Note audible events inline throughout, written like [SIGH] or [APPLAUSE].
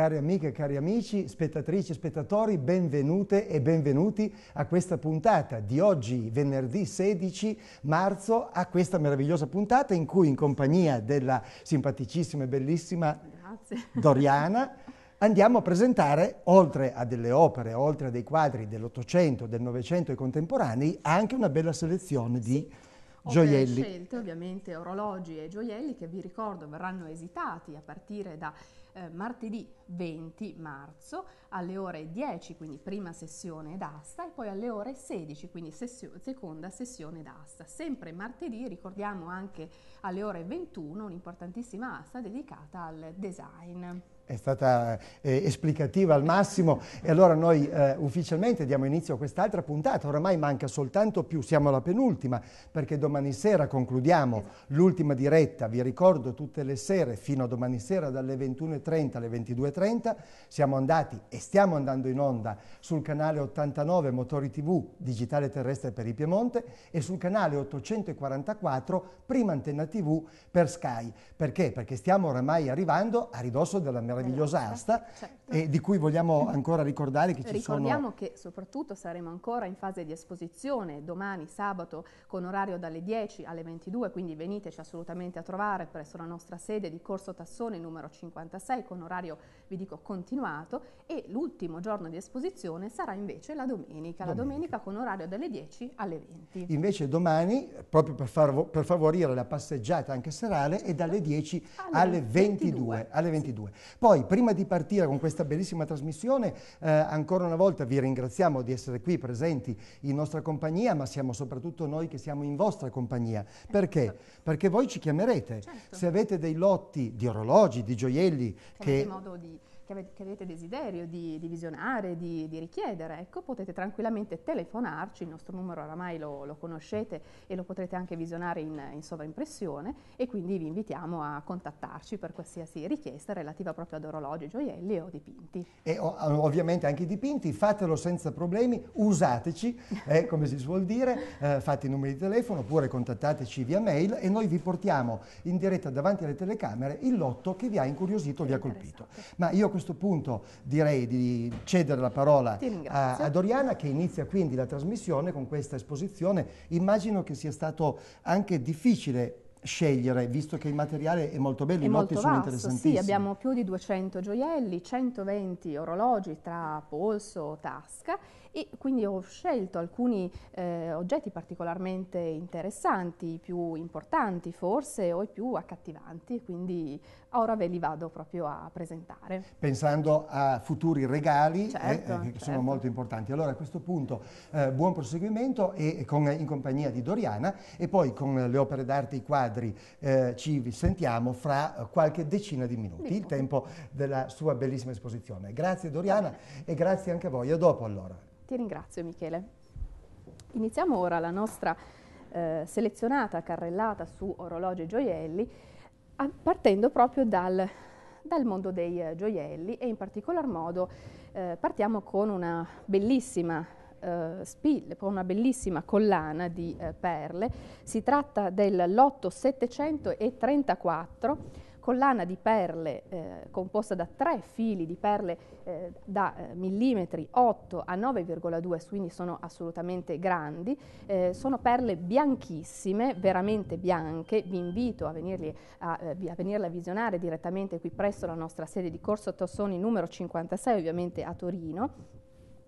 Cari amiche, cari amici, spettatrici e spettatori, benvenute e benvenuti a questa puntata di oggi, venerdì 16 marzo, a questa meravigliosa puntata in cui in compagnia della simpaticissima e bellissima Grazie. Doriana andiamo a presentare, oltre a delle opere, oltre a dei quadri dell'Ottocento, del Novecento e contemporanei, anche una bella selezione di gioielli. Ho scelte ovviamente orologi e gioielli che vi ricordo verranno esitati a partire da eh, martedì 20 marzo alle ore 10, quindi prima sessione d'asta, e poi alle ore 16, quindi sessio- seconda sessione d'asta. Sempre martedì ricordiamo anche alle ore 21 un'importantissima asta dedicata al design è stata eh, esplicativa al massimo e allora noi eh, ufficialmente diamo inizio a quest'altra puntata, oramai manca soltanto più, siamo alla penultima perché domani sera concludiamo l'ultima diretta, vi ricordo tutte le sere fino a domani sera dalle 21.30 alle 22.30 siamo andati e stiamo andando in onda sul canale 89 Motori TV Digitale Terrestre per il Piemonte e sul canale 844 Prima Antenna TV per Sky, perché? Perché stiamo oramai arrivando a ridosso della meravigliosa meravigliosa asta, certo e di cui vogliamo ancora ricordare che ci Ricordiamo sono... che soprattutto saremo ancora in fase di esposizione domani sabato con orario dalle 10 alle 22, quindi veniteci assolutamente a trovare presso la nostra sede di Corso Tassone numero 56 con orario, vi dico, continuato e l'ultimo giorno di esposizione sarà invece la domenica, domenica. la domenica con orario dalle 10 alle 20. Invece domani, proprio per, farvo, per favorire la passeggiata anche serale, è dalle 10 certo. alle, alle 22. 22. Alle 22. Poi, prima di partire con questa questa bellissima trasmissione. Eh, ancora una volta vi ringraziamo di essere qui presenti in nostra compagnia, ma siamo soprattutto noi che siamo in vostra compagnia. Perché? Certo. Perché voi ci chiamerete. Certo. Se avete dei lotti di orologi, di gioielli, che... che... modo di che, avete, che avete desiderio di, di visionare, di, di, richiedere, ecco, potete tranquillamente telefonarci, il nostro numero oramai lo, lo conoscete e lo potrete anche visionare in, in, sovraimpressione e quindi vi invitiamo a contattarci per qualsiasi richiesta relativa proprio ad orologi, gioielli o dipinti. E ovviamente anche i dipinti, fatelo senza problemi, usateci, eh, come si suol dire, eh, fate i numeri di telefono oppure contattateci via mail e noi vi portiamo in diretta davanti alle telecamere il lotto che vi ha incuriosito, vi ha colpito. Ma io questo punto direi di cedere la parola a, a, Doriana che inizia quindi la trasmissione con questa esposizione. Immagino che sia stato anche difficile scegliere, visto che il materiale è molto bello, è i molto molti vasto, sono interessantissimi. Sì, abbiamo più di 200 gioielli, 120 orologi tra polso, e tasca e quindi ho scelto alcuni eh, oggetti particolarmente interessanti, i più importanti forse o i più accattivanti quindi ora ve li vado proprio a presentare. Pensando a futuri regali eh, certo, eh, che certo. sono molto importanti. Allora a questo punto eh, buon proseguimento e con, in compagnia di Doriana e poi con le opere d'arte e i quadri eh, ci sentiamo fra qualche decina di minuti, Dico. il tempo della sua bellissima esposizione. Grazie Doriana e grazie anche a voi. A dopo allora. Ti ringrazio Michele. Iniziamo ora la nostra eh, selezionata carrellata su orologi e gioielli partendo proprio dal, dal mondo dei eh, gioielli e in particolar modo eh, partiamo con una bellissima eh, spil, con una bellissima collana di eh, perle. Si tratta del lotto 734 collana di perle eh, composta da tre fili di perle eh, da eh, millimetri 8 a 9,2, quindi sono assolutamente grandi, eh, sono perle bianchissime, veramente bianche, vi invito a, venirli a, eh, a venirle a visionare direttamente qui presso la nostra sede di Corso Tossoni numero 56, ovviamente a Torino.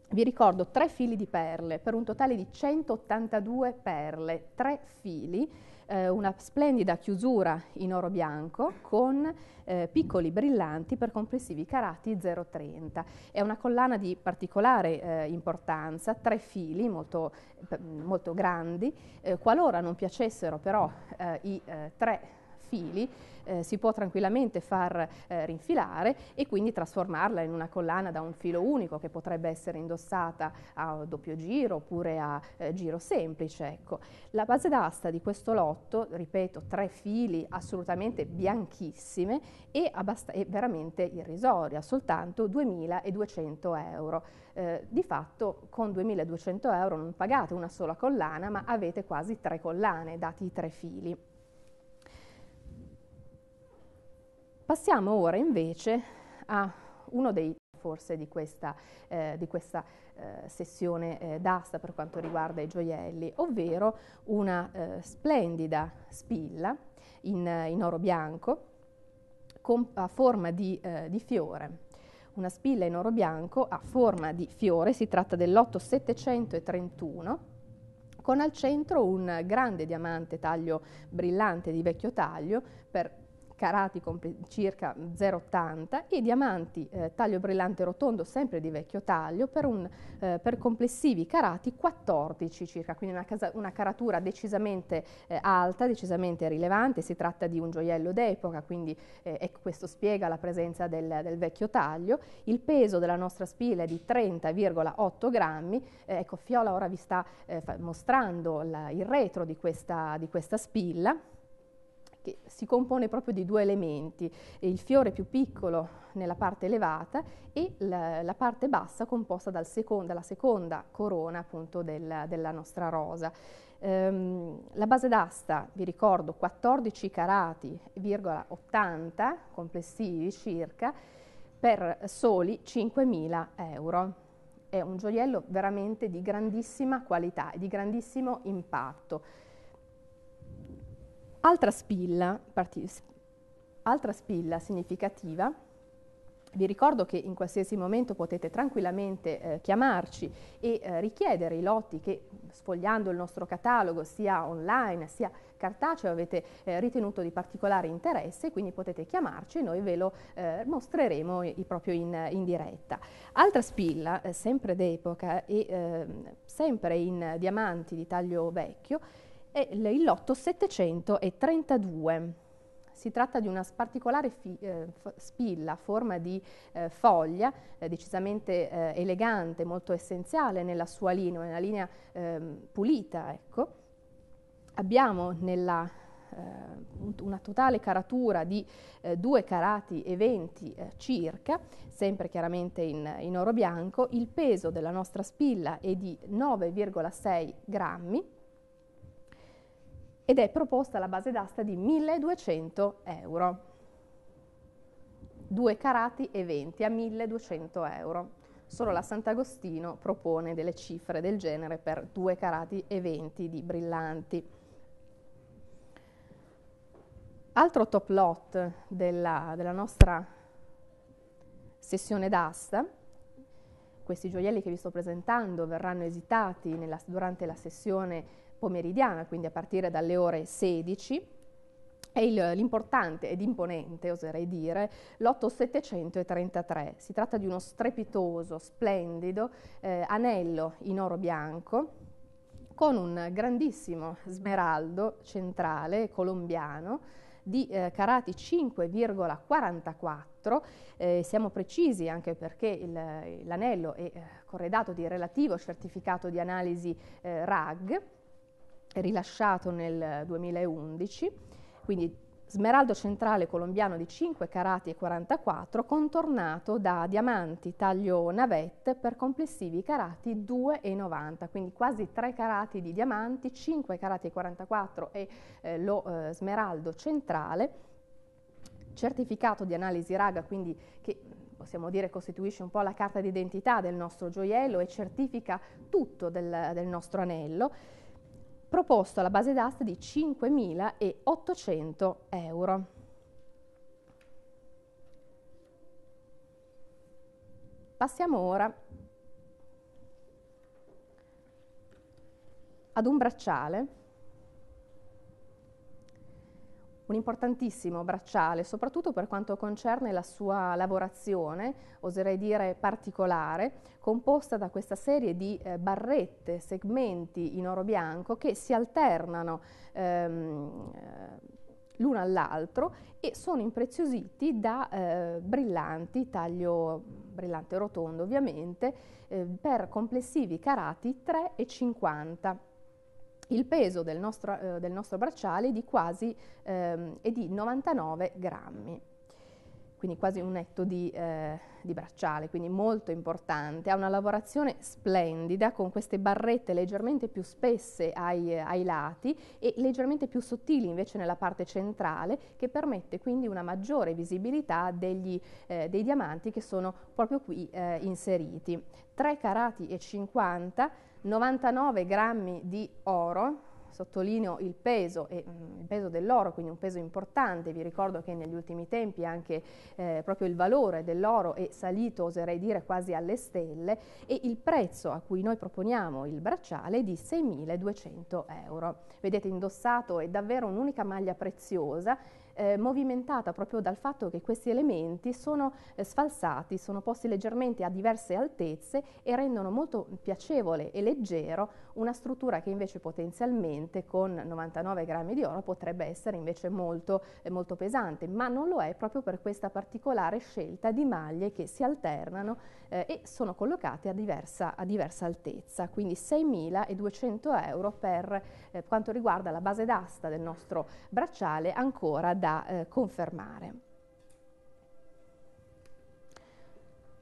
Vi ricordo tre fili di perle per un totale di 182 perle, tre fili eh, una splendida chiusura in oro bianco con eh, piccoli brillanti per complessivi carati 0,30. È una collana di particolare eh, importanza, tre fili molto, eh, molto grandi, eh, qualora non piacessero però eh, i tre fili, eh, si può tranquillamente far eh, rinfilare e quindi trasformarla in una collana da un filo unico che potrebbe essere indossata a doppio giro oppure a eh, giro semplice. Ecco. La base d'asta di questo lotto, ripeto, tre fili assolutamente bianchissime e è veramente irrisoria, soltanto 2.200 euro. Eh, di fatto con 2.200 euro non pagate una sola collana ma avete quasi tre collane, dati i tre fili. Passiamo ora invece a uno dei forse di questa, eh, di questa eh, sessione eh, d'asta per quanto riguarda i gioielli, ovvero una eh, splendida spilla in, in oro bianco con, a forma di, eh, di, fiore. Una spilla in oro bianco a forma di fiore, si tratta dell'8731, con al centro un grande diamante taglio brillante di vecchio taglio per carati con circa 0,80 e diamanti eh, taglio brillante rotondo sempre di vecchio taglio per, un, eh, per complessivi carati 14 circa, quindi una, casa, una caratura decisamente eh, alta, decisamente rilevante, si tratta di un gioiello d'epoca, quindi eh, ecco, questo spiega la presenza del, del, vecchio taglio. Il peso della nostra spilla è di 30,8 grammi, eh, ecco Fiola ora vi sta eh, mostrando la, il retro di questa, di questa spilla che si compone proprio di due elementi, eh, il fiore più piccolo nella parte elevata e la, la parte bassa composta dal seconda, dalla seconda corona appunto del, della nostra rosa. Ehm, la base d'asta, vi ricordo, 14 carati, 80 complessivi circa, per soli 5.000 euro. È un gioiello veramente di grandissima qualità e di grandissimo impatto. Altra spilla, altra spilla significativa vi ricordo che in qualsiasi momento potete tranquillamente eh, chiamarci e eh, richiedere i lotti che sfogliando il nostro catalogo sia online sia cartaceo avete eh, ritenuto di particolare interesse, quindi potete chiamarci e noi ve lo eh, mostreremo i, proprio in, in, diretta. Altra spilla, eh, sempre d'epoca e ehm, sempre in diamanti di taglio vecchio, e il lotto 732. Si tratta di una particolare eh, spilla a forma di eh, foglia, eh, decisamente eh, elegante, molto essenziale nella sua linea, una linea ehm, pulita. Ecco. Abbiamo nella, eh, una totale caratura di 2 eh, carati e 20 circa, sempre chiaramente in, in oro bianco, il peso della nostra spilla è di 9,6 grammi, ed è proposta la base d'asta di 1200 euro. Due carati e 20 a 1200 euro. Solo la Sant'Agostino propone delle cifre del genere per due carati e 20 di brillanti. Altro top lot della, della nostra sessione d'asta questi gioielli che vi sto presentando verranno esitati nella, durante la sessione pomeridiana, quindi a partire dalle ore 16, è l'importante ed imponente, oserei dire, l'8733. Si tratta di uno strepitoso, splendido eh, anello in oro bianco con un grandissimo smeraldo centrale colombiano di eh, carati 5,44, eh, siamo precisi anche perché l'anello è eh, corredato di relativo certificato di analisi eh, RAG, rilasciato nel 2011, eh, quindi smeraldo centrale colombiano di 5 carati e 44 contornato da diamanti taglio navette per complessivi carati 2,90, quindi quasi 3 carati di diamanti, 5 carati e 44 e eh, lo eh, smeraldo centrale, certificato di analisi raga, quindi che mm, possiamo dire costituisce un po' la carta d'identità del nostro gioiello e certifica tutto del, del nostro anello proposto alla base d'asta di 5.800 euro. Passiamo ora ad un bracciale un importantissimo bracciale, soprattutto per quanto concerne la sua lavorazione, oserei dire particolare, composta da questa serie di eh, barrette, segmenti in oro bianco che si alternano ehm, eh, l'uno all'altro e sono impreziositi da eh, brillanti, taglio brillante rotondo ovviamente, eh, per complessivi carati 3,50 il peso del nostro, eh, del nostro bracciale è di quasi ehm, è di 99 grammi quindi quasi un netto di, eh, di, bracciale, quindi molto importante. Ha una lavorazione splendida con queste barrette leggermente più spesse ai, ai, lati e leggermente più sottili invece nella parte centrale che permette quindi una maggiore visibilità degli, eh, dei diamanti che sono proprio qui eh, inseriti. 3 carati e 50 99 grammi di oro, sottolineo il peso, e, mm, il peso dell'oro, quindi un peso importante, vi ricordo che negli ultimi tempi anche eh, proprio il valore dell'oro è salito, oserei dire, quasi alle stelle, e il prezzo a cui noi proponiamo il bracciale è di 6.200 euro. Vedete indossato è davvero un'unica maglia preziosa, eh, movimentata proprio dal fatto che questi elementi sono eh, sfalsati, sono posti leggermente a diverse altezze e rendono molto piacevole e leggero una struttura che invece potenzialmente con 99 grammi di oro potrebbe essere invece molto, eh, molto pesante, ma non lo è proprio per questa particolare scelta di maglie che si alternano eh, e sono collocate a diversa, a diversa altezza, quindi 6.200 euro per eh, quanto riguarda la base d'asta del nostro bracciale ancora da eh, confermare.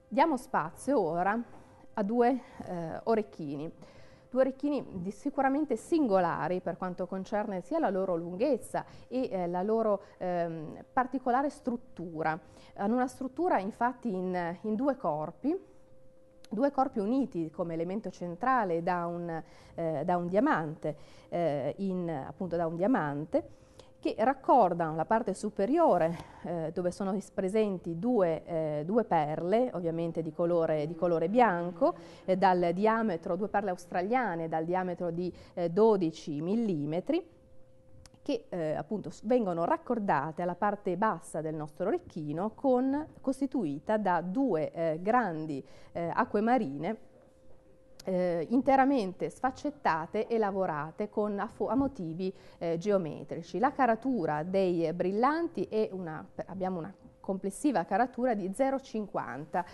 Diamo spazio ora a due eh, orecchini, due orecchini sicuramente singolari per quanto concerne sia la loro lunghezza e eh, la loro ehm, particolare struttura. Hanno una struttura infatti in, in due corpi, due corpi uniti come elemento centrale da un, eh, da un diamante, eh, in, appunto da un diamante che raccordano la parte superiore eh, dove sono presenti due, eh, due perle, ovviamente di colore, di colore bianco, eh, dal diametro, due perle australiane dal diametro di 12 eh, mm, che eh, appunto vengono raccordate alla parte bassa del nostro orecchino con, costituita da due eh, grandi eh, acque marine eh, interamente sfaccettate e lavorate con, a, a motivi eh, geometrici. La caratura dei brillanti è una, abbiamo una complessiva caratura di 0,50.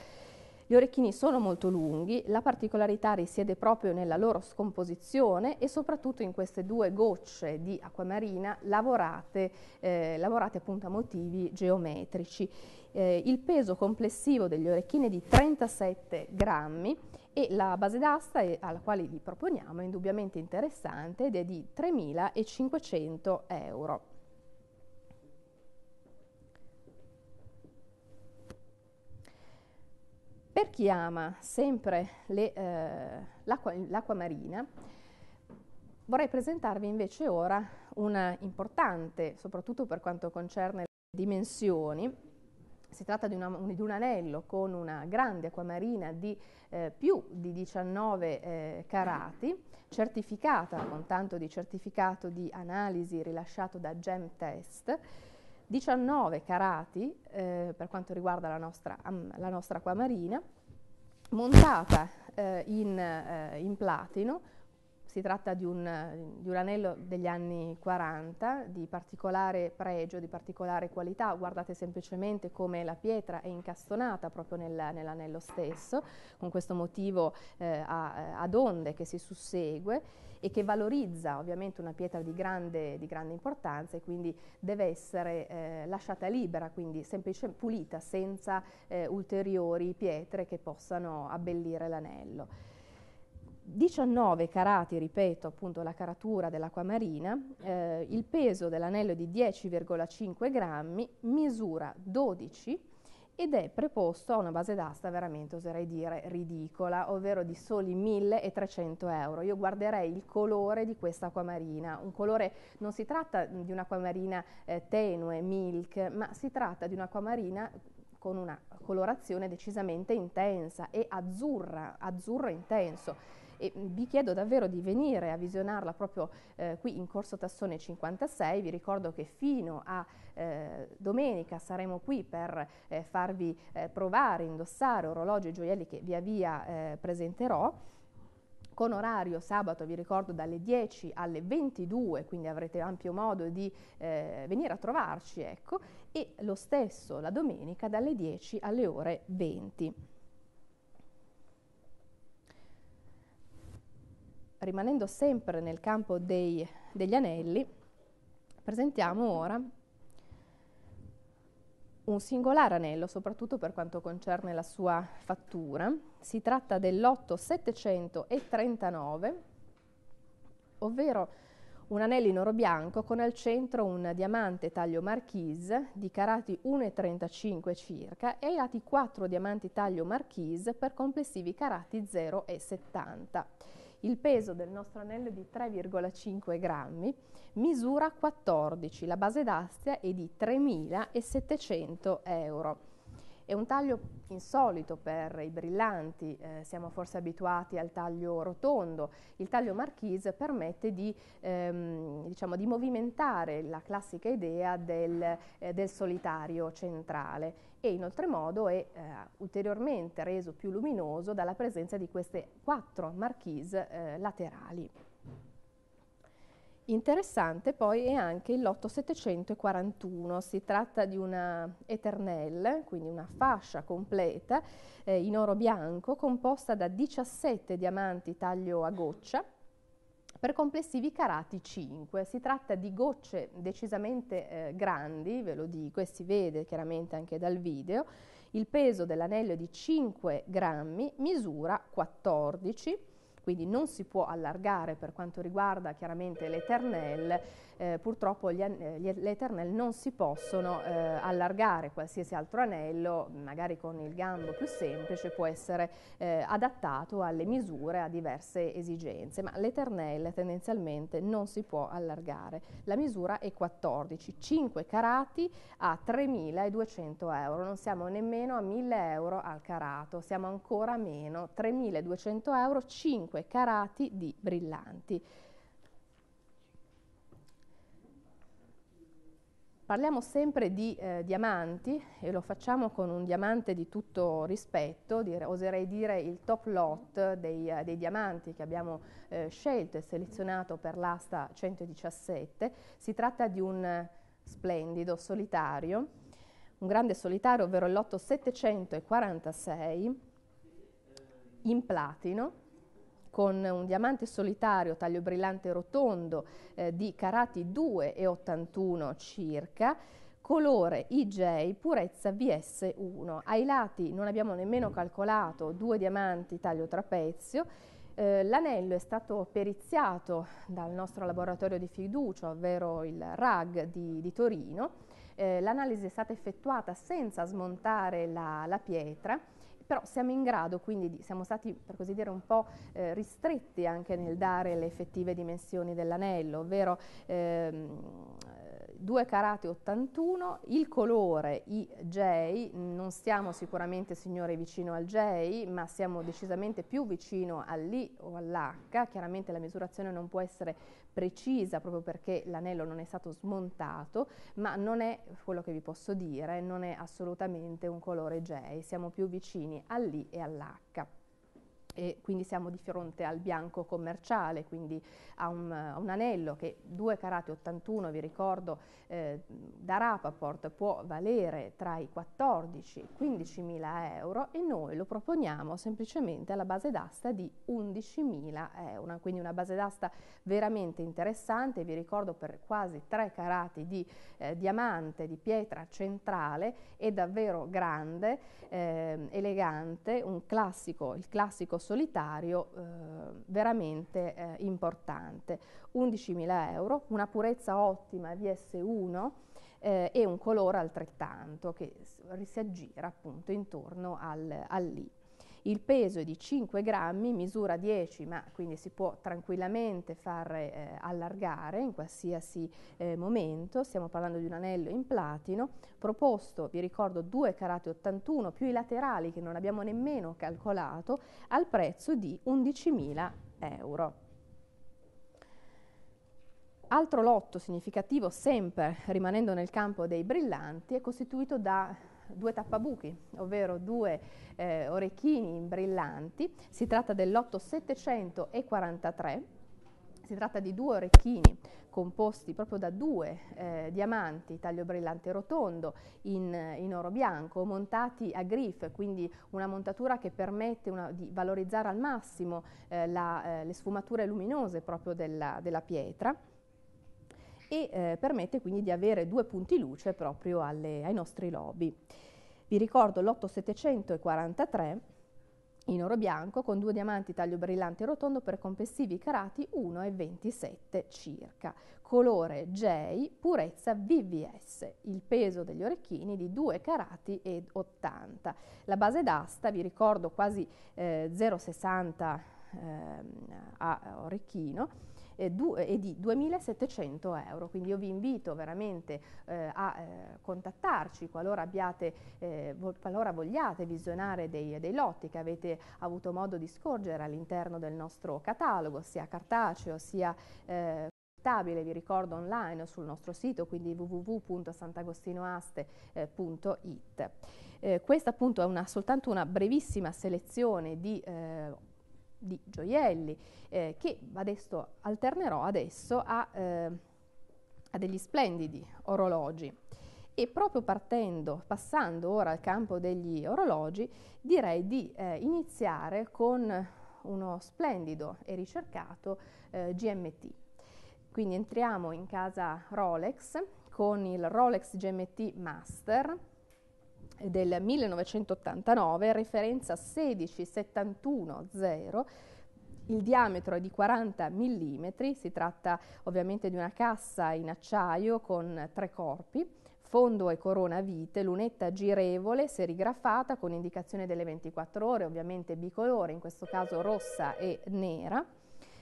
Gli orecchini sono molto lunghi, la particolarità risiede proprio nella loro scomposizione e soprattutto in queste due gocce di acquamarina lavorate, eh, lavorate appunto a motivi geometrici eh, il peso complessivo degli orecchini è di 37 grammi e la base d'asta alla quale li proponiamo è indubbiamente interessante ed è di 3.500 euro. Per chi ama sempre eh, l'acqua eh, marina, vorrei presentarvi invece ora una importante, soprattutto per quanto concerne le dimensioni, si tratta di, una, un, di, un anello con una grande acquamarina di eh, più di 19 eh, carati, certificata con tanto di certificato di analisi rilasciato da Gem Test, 19 carati eh, per quanto riguarda la nostra, um, la nostra acquamarina, montata eh, in, eh, in platino, si tratta di un, di un, anello degli anni 40 di particolare pregio, di particolare qualità, guardate semplicemente come la pietra è incastonata proprio nel, nell'anello stesso, con questo motivo eh, a, ad onde che si sussegue e che valorizza ovviamente una pietra di grande, di grande importanza e quindi deve essere eh, lasciata libera, quindi semplice, pulita, senza eh, ulteriori pietre che possano abbellire l'anello. 19 carati, ripeto appunto la caratura dell'acquamarina, eh, il peso dell'anello è di 10,5 grammi, misura 12 ed è preposto a una base d'asta veramente oserei dire ridicola, ovvero di soli 1300 euro. Io guarderei il colore di questa acquamarina, un colore, non si tratta di un'acquamarina eh, tenue, milk, ma si tratta di un'acquamarina con una colorazione decisamente intensa e azzurra, azzurro intenso e vi chiedo davvero di venire a visionarla proprio eh, qui in Corso Tassone 56. Vi ricordo che fino a eh, domenica saremo qui per eh, farvi eh, provare, indossare orologi e gioielli che via via eh, presenterò con orario sabato, vi ricordo, dalle 10 alle 22, quindi avrete ampio modo di eh, venire a trovarci, ecco, e lo stesso la domenica dalle 10 alle ore 20. rimanendo sempre nel campo dei, degli anelli, presentiamo ora un singolare anello, soprattutto per quanto concerne la sua fattura. Si tratta dell'otto 739, ovvero un anello in oro bianco con al centro un diamante taglio marchise di carati 1,35 circa e ai lati 4 diamanti taglio marchise per complessivi carati 0,70. Il peso del nostro anello è di 3,5 grammi, misura 14, la base d'astia è di 3.700 euro. È un taglio insolito per i brillanti, eh, siamo forse abituati al taglio rotondo. Il taglio marchise permette di, ehm, diciamo, di movimentare la classica idea del, eh, del solitario centrale e in oltremodo è eh, ulteriormente reso più luminoso dalla presenza di queste quattro marquise eh, laterali. Interessante poi è anche il lotto 741, si tratta di una eternelle, quindi una fascia completa eh, in oro bianco composta da 17 diamanti taglio a goccia, per complessivi carati 5. Si tratta di gocce decisamente eh, grandi, ve lo dico, e si vede chiaramente anche dal video. Il peso dell'anello è di 5 grammi, misura 14, quindi non si può allargare per quanto riguarda chiaramente le ternelle eh, purtroppo gli, eh, gli, le Eternel non si possono eh, allargare, qualsiasi altro anello, magari con il gambo più semplice, può essere eh, adattato alle misure, a diverse esigenze, ma l'Eternel tendenzialmente non si può allargare. La misura è 14, 5 carati a 3.200 euro, non siamo nemmeno a 1.000 euro al carato, siamo ancora a meno, 3.200 euro, 5 carati di brillanti. Parliamo sempre di eh, diamanti e lo facciamo con un diamante di tutto rispetto, dire, oserei dire il top lot dei, eh, dei diamanti che abbiamo eh, scelto e selezionato per l'asta 117. Si tratta di un eh, splendido solitario, un grande solitario ovvero lotto 746 in platino con un diamante solitario taglio brillante rotondo eh, di carati 2,81 circa, colore IJ purezza VS1. Ai lati non abbiamo nemmeno calcolato due diamanti taglio trapezio, eh, L'anello è stato periziato dal nostro laboratorio di fiducia, ovvero il RAG di, di Torino. Eh, l'analisi è stata effettuata senza smontare la, la pietra però siamo in grado, quindi siamo stati per così dire un po' eh, ristretti anche nel dare le effettive dimensioni dell'anello, ovvero ehm, 2 carati 81, il colore IJ, non stiamo sicuramente signore vicino al J, ma siamo decisamente più vicino all'I o all'H, chiaramente la misurazione non può essere precisa proprio perché l'anello non è stato smontato, ma non è quello che vi posso dire, non è assolutamente un colore J, siamo più vicini all'I e all'H e quindi siamo di fronte al bianco commerciale, quindi a un, a un anello che 2 carati 81, vi ricordo, eh, da Rapaport può valere tra i 14 e i 15 mila euro e noi lo proponiamo semplicemente alla base d'asta di 11 mila euro, quindi una base d'asta veramente interessante, vi ricordo per quasi 3 carati di eh, diamante, di pietra centrale, è davvero grande, eh, elegante, un classico, il classico solitario eh, veramente eh, importante. 11.000 euro, una purezza ottima VS1 eh, e un colore altrettanto che si aggira appunto intorno al, al lì il peso è di 5 grammi, misura 10, ma quindi si può tranquillamente far eh, allargare in qualsiasi eh, momento, stiamo parlando di un anello in platino, proposto, vi ricordo, 2 carati 81 più i laterali che non abbiamo nemmeno calcolato, al prezzo di 11.000 euro. Altro lotto significativo, sempre rimanendo nel campo dei brillanti, è costituito da due tappabuchi, ovvero due eh, orecchini brillanti, si tratta dell'8743, si tratta di due orecchini composti proprio da due eh, diamanti taglio brillante rotondo in, in, oro bianco, montati a griff, quindi una montatura che permette una, di valorizzare al massimo eh, la, eh, le sfumature luminose proprio della, della pietra e eh, permette quindi di avere due punti luce proprio alle, ai nostri lobi. Vi ricordo l'8743 in oro bianco con due diamanti taglio brillante e rotondo per complessivi carati 1,27 circa, colore J, purezza VVS, il peso degli orecchini di 2 carati ed 80. La base d'asta, vi ricordo quasi eh, 0,60 eh, a orecchino, e, di 2.700 euro. Quindi io vi invito veramente eh, a eh, contattarci qualora, abbiate, eh, qualora, vogliate visionare dei, dei, lotti che avete avuto modo di scorgere all'interno del nostro catalogo, sia cartaceo sia eh, vi ricordo online sul nostro sito, quindi www.santagostinoaste.it. Eh, eh, questa appunto è una, soltanto una brevissima selezione di eh, di gioielli eh, che adesso alternerò adesso a, eh, a, degli splendidi orologi. E proprio partendo, passando ora al campo degli orologi, direi di eh, iniziare con uno splendido e ricercato eh, GMT. Quindi entriamo in casa Rolex con il Rolex GMT Master, eh, del 1989, referenza 16710, il diametro è di 40 mm, si tratta ovviamente di una cassa in acciaio con tre corpi, fondo e corona vite, lunetta girevole, serigrafata con indicazione delle 24 ore, ovviamente bicolore, in questo caso rossa e nera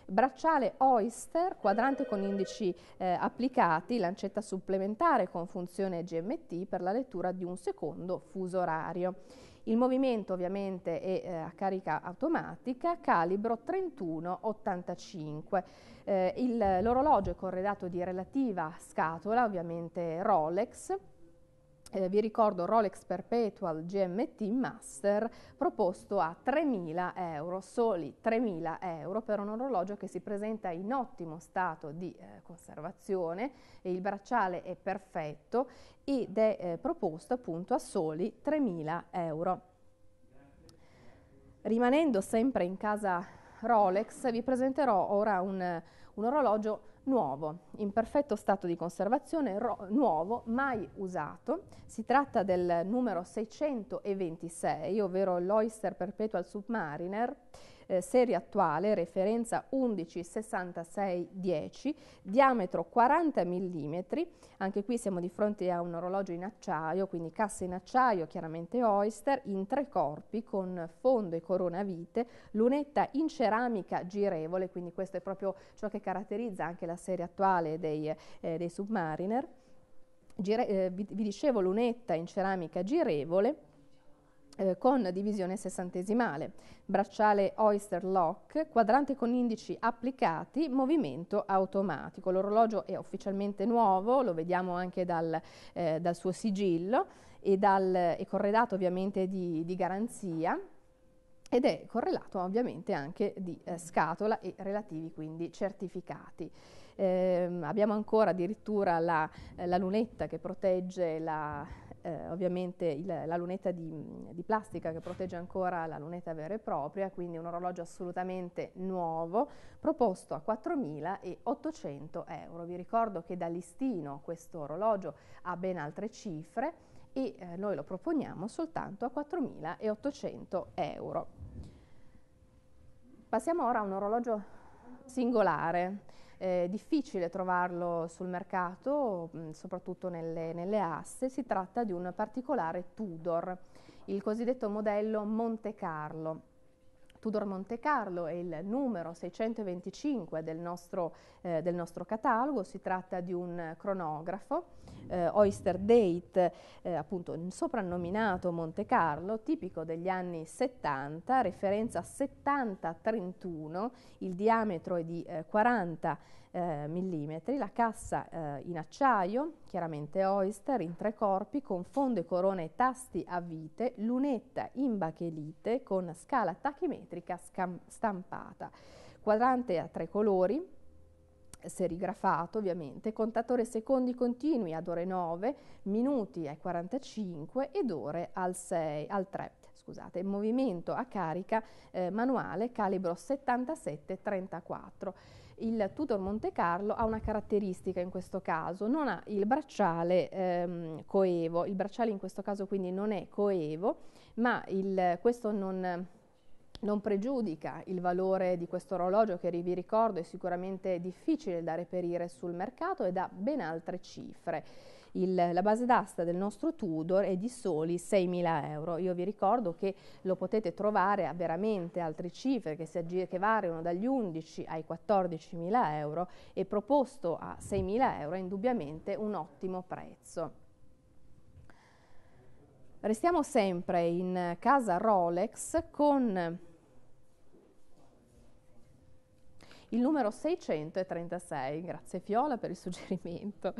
Bracciale Oyster, quadrante con indici eh, applicati, lancetta supplementare con funzione GMT per la lettura di un secondo fuso orario. Il movimento ovviamente è eh, a carica automatica, calibro 3185. Eh, L'orologio è corredato di relativa scatola, ovviamente Rolex, eh, vi ricordo Rolex Perpetual GMT Master proposto a 3.000 euro, soli 3.000 euro per un orologio che si presenta in ottimo stato di eh, conservazione, il bracciale è perfetto ed è eh, proposto appunto a soli 3.000 euro. Rimanendo sempre in casa Rolex vi presenterò ora un un orologio nuovo, in perfetto stato di conservazione, nuovo, mai usato. Si tratta del numero 626, ovvero l'Oyster Perpetual Submariner, eh, serie attuale, referenza 116610, diametro 40 mm, anche qui siamo di fronte a un orologio in acciaio, quindi cassa in acciaio, chiaramente Oyster, in tre corpi con fondo e corona vite, lunetta in ceramica girevole, quindi questo è proprio ciò che caratterizza anche la serie attuale dei, eh, dei Submariner. Gire eh, vi, vi dicevo lunetta in ceramica girevole, eh, con divisione sessantesimale, bracciale Oyster Lock, quadrante con indici applicati, movimento automatico. L'orologio è ufficialmente nuovo, lo vediamo anche dal, eh, dal suo sigillo e dal, è corredato ovviamente di, di, garanzia ed è correlato ovviamente anche di eh, scatola e relativi quindi certificati. Ehm, abbiamo ancora addirittura la, la lunetta che protegge la, eh, ovviamente il, la lunetta di, di, plastica che protegge ancora la lunetta vera e propria, quindi un orologio assolutamente nuovo, proposto a 4.800 euro. Vi ricordo che da listino questo orologio ha ben altre cifre e eh, noi lo proponiamo soltanto a 4.800 euro. Passiamo ora a un orologio singolare è difficile trovarlo sul mercato, mm, soprattutto nelle, nelle aste. Si tratta di un particolare Tudor, il cosiddetto modello Monte Carlo Tudor Monte Carlo è il numero 625 del nostro, eh, del nostro catalogo, si tratta di un cronografo, eh, Oyster Date, eh, appunto soprannominato Monte Carlo, tipico degli anni 70, referenza 70-31, il diametro è di 40 eh, eh, mm, la cassa eh, in acciaio, chiaramente oyster, in tre corpi, con fondo e corona e tasti a vite, lunetta in bachelite con scala tachimetrica stampata, quadrante a tre colori, serigrafato ovviamente, contatore secondi continui ad ore 9, minuti ai 45 ed ore al, 6, al 3. Scusate, movimento a carica eh, manuale calibro 7734 il Tudor Monte Carlo ha una caratteristica in questo caso, non ha il bracciale ehm, coevo, il bracciale in questo caso quindi non è coevo, ma il, questo non, non pregiudica il valore di questo orologio che vi ricordo è sicuramente difficile da reperire sul mercato e ha ben altre cifre il, la base d'asta del nostro Tudor è di soli 6.000 euro. Io vi ricordo che lo potete trovare a veramente altre cifre che, si, che variano dagli 11 ai 14.000 euro e proposto a 6.000 euro è indubbiamente un ottimo prezzo. Restiamo sempre in casa Rolex con il numero 636, grazie Fiola per il suggerimento.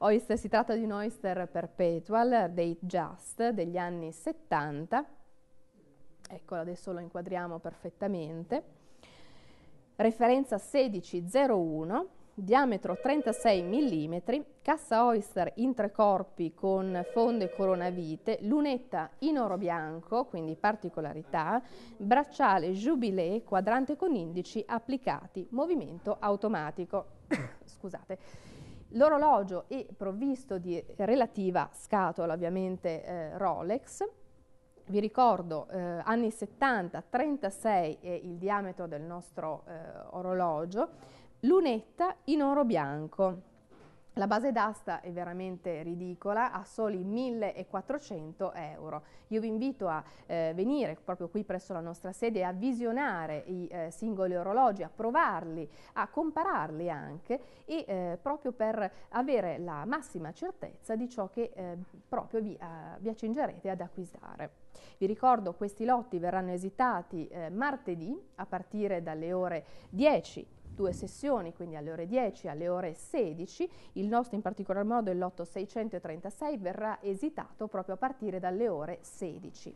Oyster, si tratta di un oyster perpetual, date just, degli anni 70. Eccolo, adesso lo inquadriamo perfettamente. Referenza 1601 diametro 36 mm, cassa oyster in tre corpi con fonde coronavite, lunetta in oro bianco, quindi particolarità, bracciale jubilé, quadrante con indici applicati, movimento automatico. [COUGHS] Scusate. L'orologio è provvisto di relativa scatola, ovviamente eh, Rolex, vi ricordo, eh, anni 70, 36 è il diametro del nostro eh, orologio lunetta in oro bianco. La base d'asta è veramente ridicola, a soli 1400 euro. Io vi invito a eh, venire proprio qui presso la nostra sede a visionare i eh, singoli orologi, a provarli, a compararli anche e eh, proprio per avere la massima certezza di ciò che eh, proprio vi, eh, vi, accingerete ad acquistare. Vi ricordo questi lotti verranno esitati eh, martedì a partire dalle ore 10 due sessioni, quindi alle ore 10 e alle ore 16. Il nostro in particolar modo, il lotto verrà esitato proprio a partire dalle ore 16.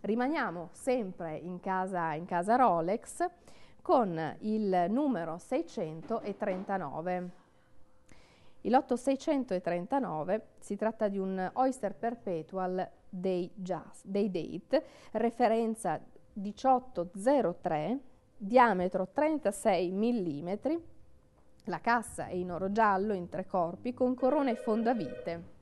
Rimaniamo sempre in casa, in casa Rolex con il numero 639. Il 8639 si tratta di un Oyster Perpetual Day, Jazz, Day Date, referenza 1803 diametro 36 mm, la cassa è in oro giallo in tre corpi con corona e fondavite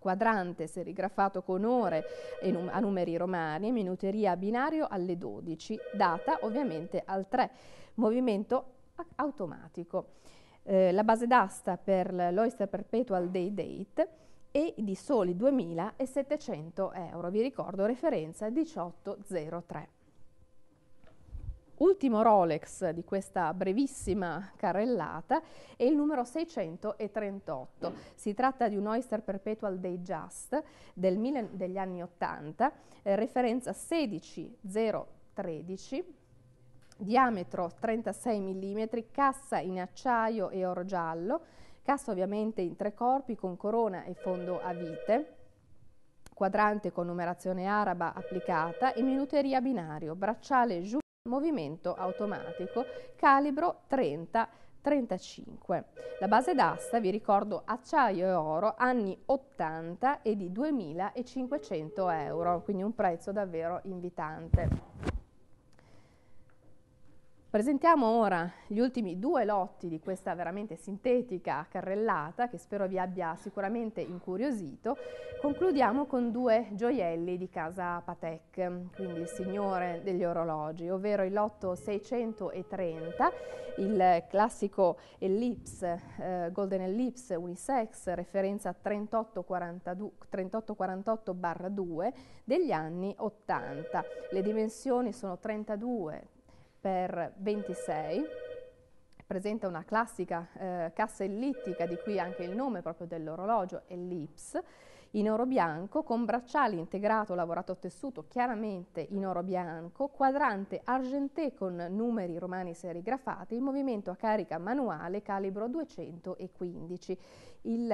quadrante serigrafato con ore num a numeri romani, minuteria a binario alle 12, data ovviamente al 3, movimento automatico. Eh, la base d'asta per l'Oyster Perpetual Day Date è di soli 2.700 euro, vi ricordo referenza 1803. Ultimo Rolex di questa brevissima carrellata è il numero 638. Si tratta di un Oyster Perpetual Day Just del mille, degli anni 80, eh, referenza 16013, diametro 36 mm, cassa in acciaio e oro giallo, cassa ovviamente in tre corpi con corona e fondo a vite quadrante con numerazione araba applicata e minuteria binario, bracciale giù movimento automatico calibro 30 35. La base d'asta, vi ricordo, acciaio e oro, anni 80 e di 2.500 euro, quindi un prezzo davvero invitante. Presentiamo ora gli ultimi due lotti di questa veramente sintetica carrellata che spero vi abbia sicuramente incuriosito. Concludiamo con due gioielli di casa Patek, quindi il signore degli orologi, ovvero il lotto 630, il classico ellipse, eh, golden ellipse unisex, referenza 3848-2 degli anni 80. Le dimensioni sono 32, 26, presenta una classica eh, cassa ellittica, di cui anche il nome proprio dell'orologio, Ellipse, in oro bianco, con bracciali integrato lavorato a tessuto chiaramente in oro bianco, quadrante argenté con numeri romani serigrafati, in movimento a carica manuale calibro 215. Il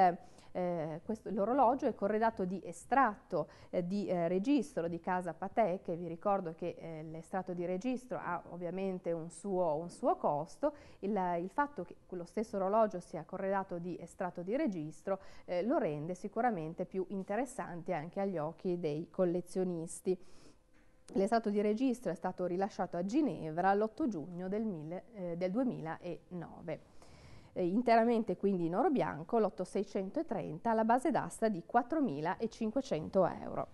eh, questo, l'orologio è corredato di estratto eh, di eh, registro di Casa Patek e vi ricordo che eh, l'estratto di registro ha ovviamente un suo, un suo costo, il, il, fatto che lo stesso orologio sia corredato di estratto di registro eh, lo rende sicuramente più interessante anche agli occhi dei collezionisti. L'estratto di registro è stato rilasciato a Ginevra l'8 giugno del, mille, eh, del 2009 eh, interamente quindi in oro bianco, lotto 630, alla base d'asta di 4.500 euro.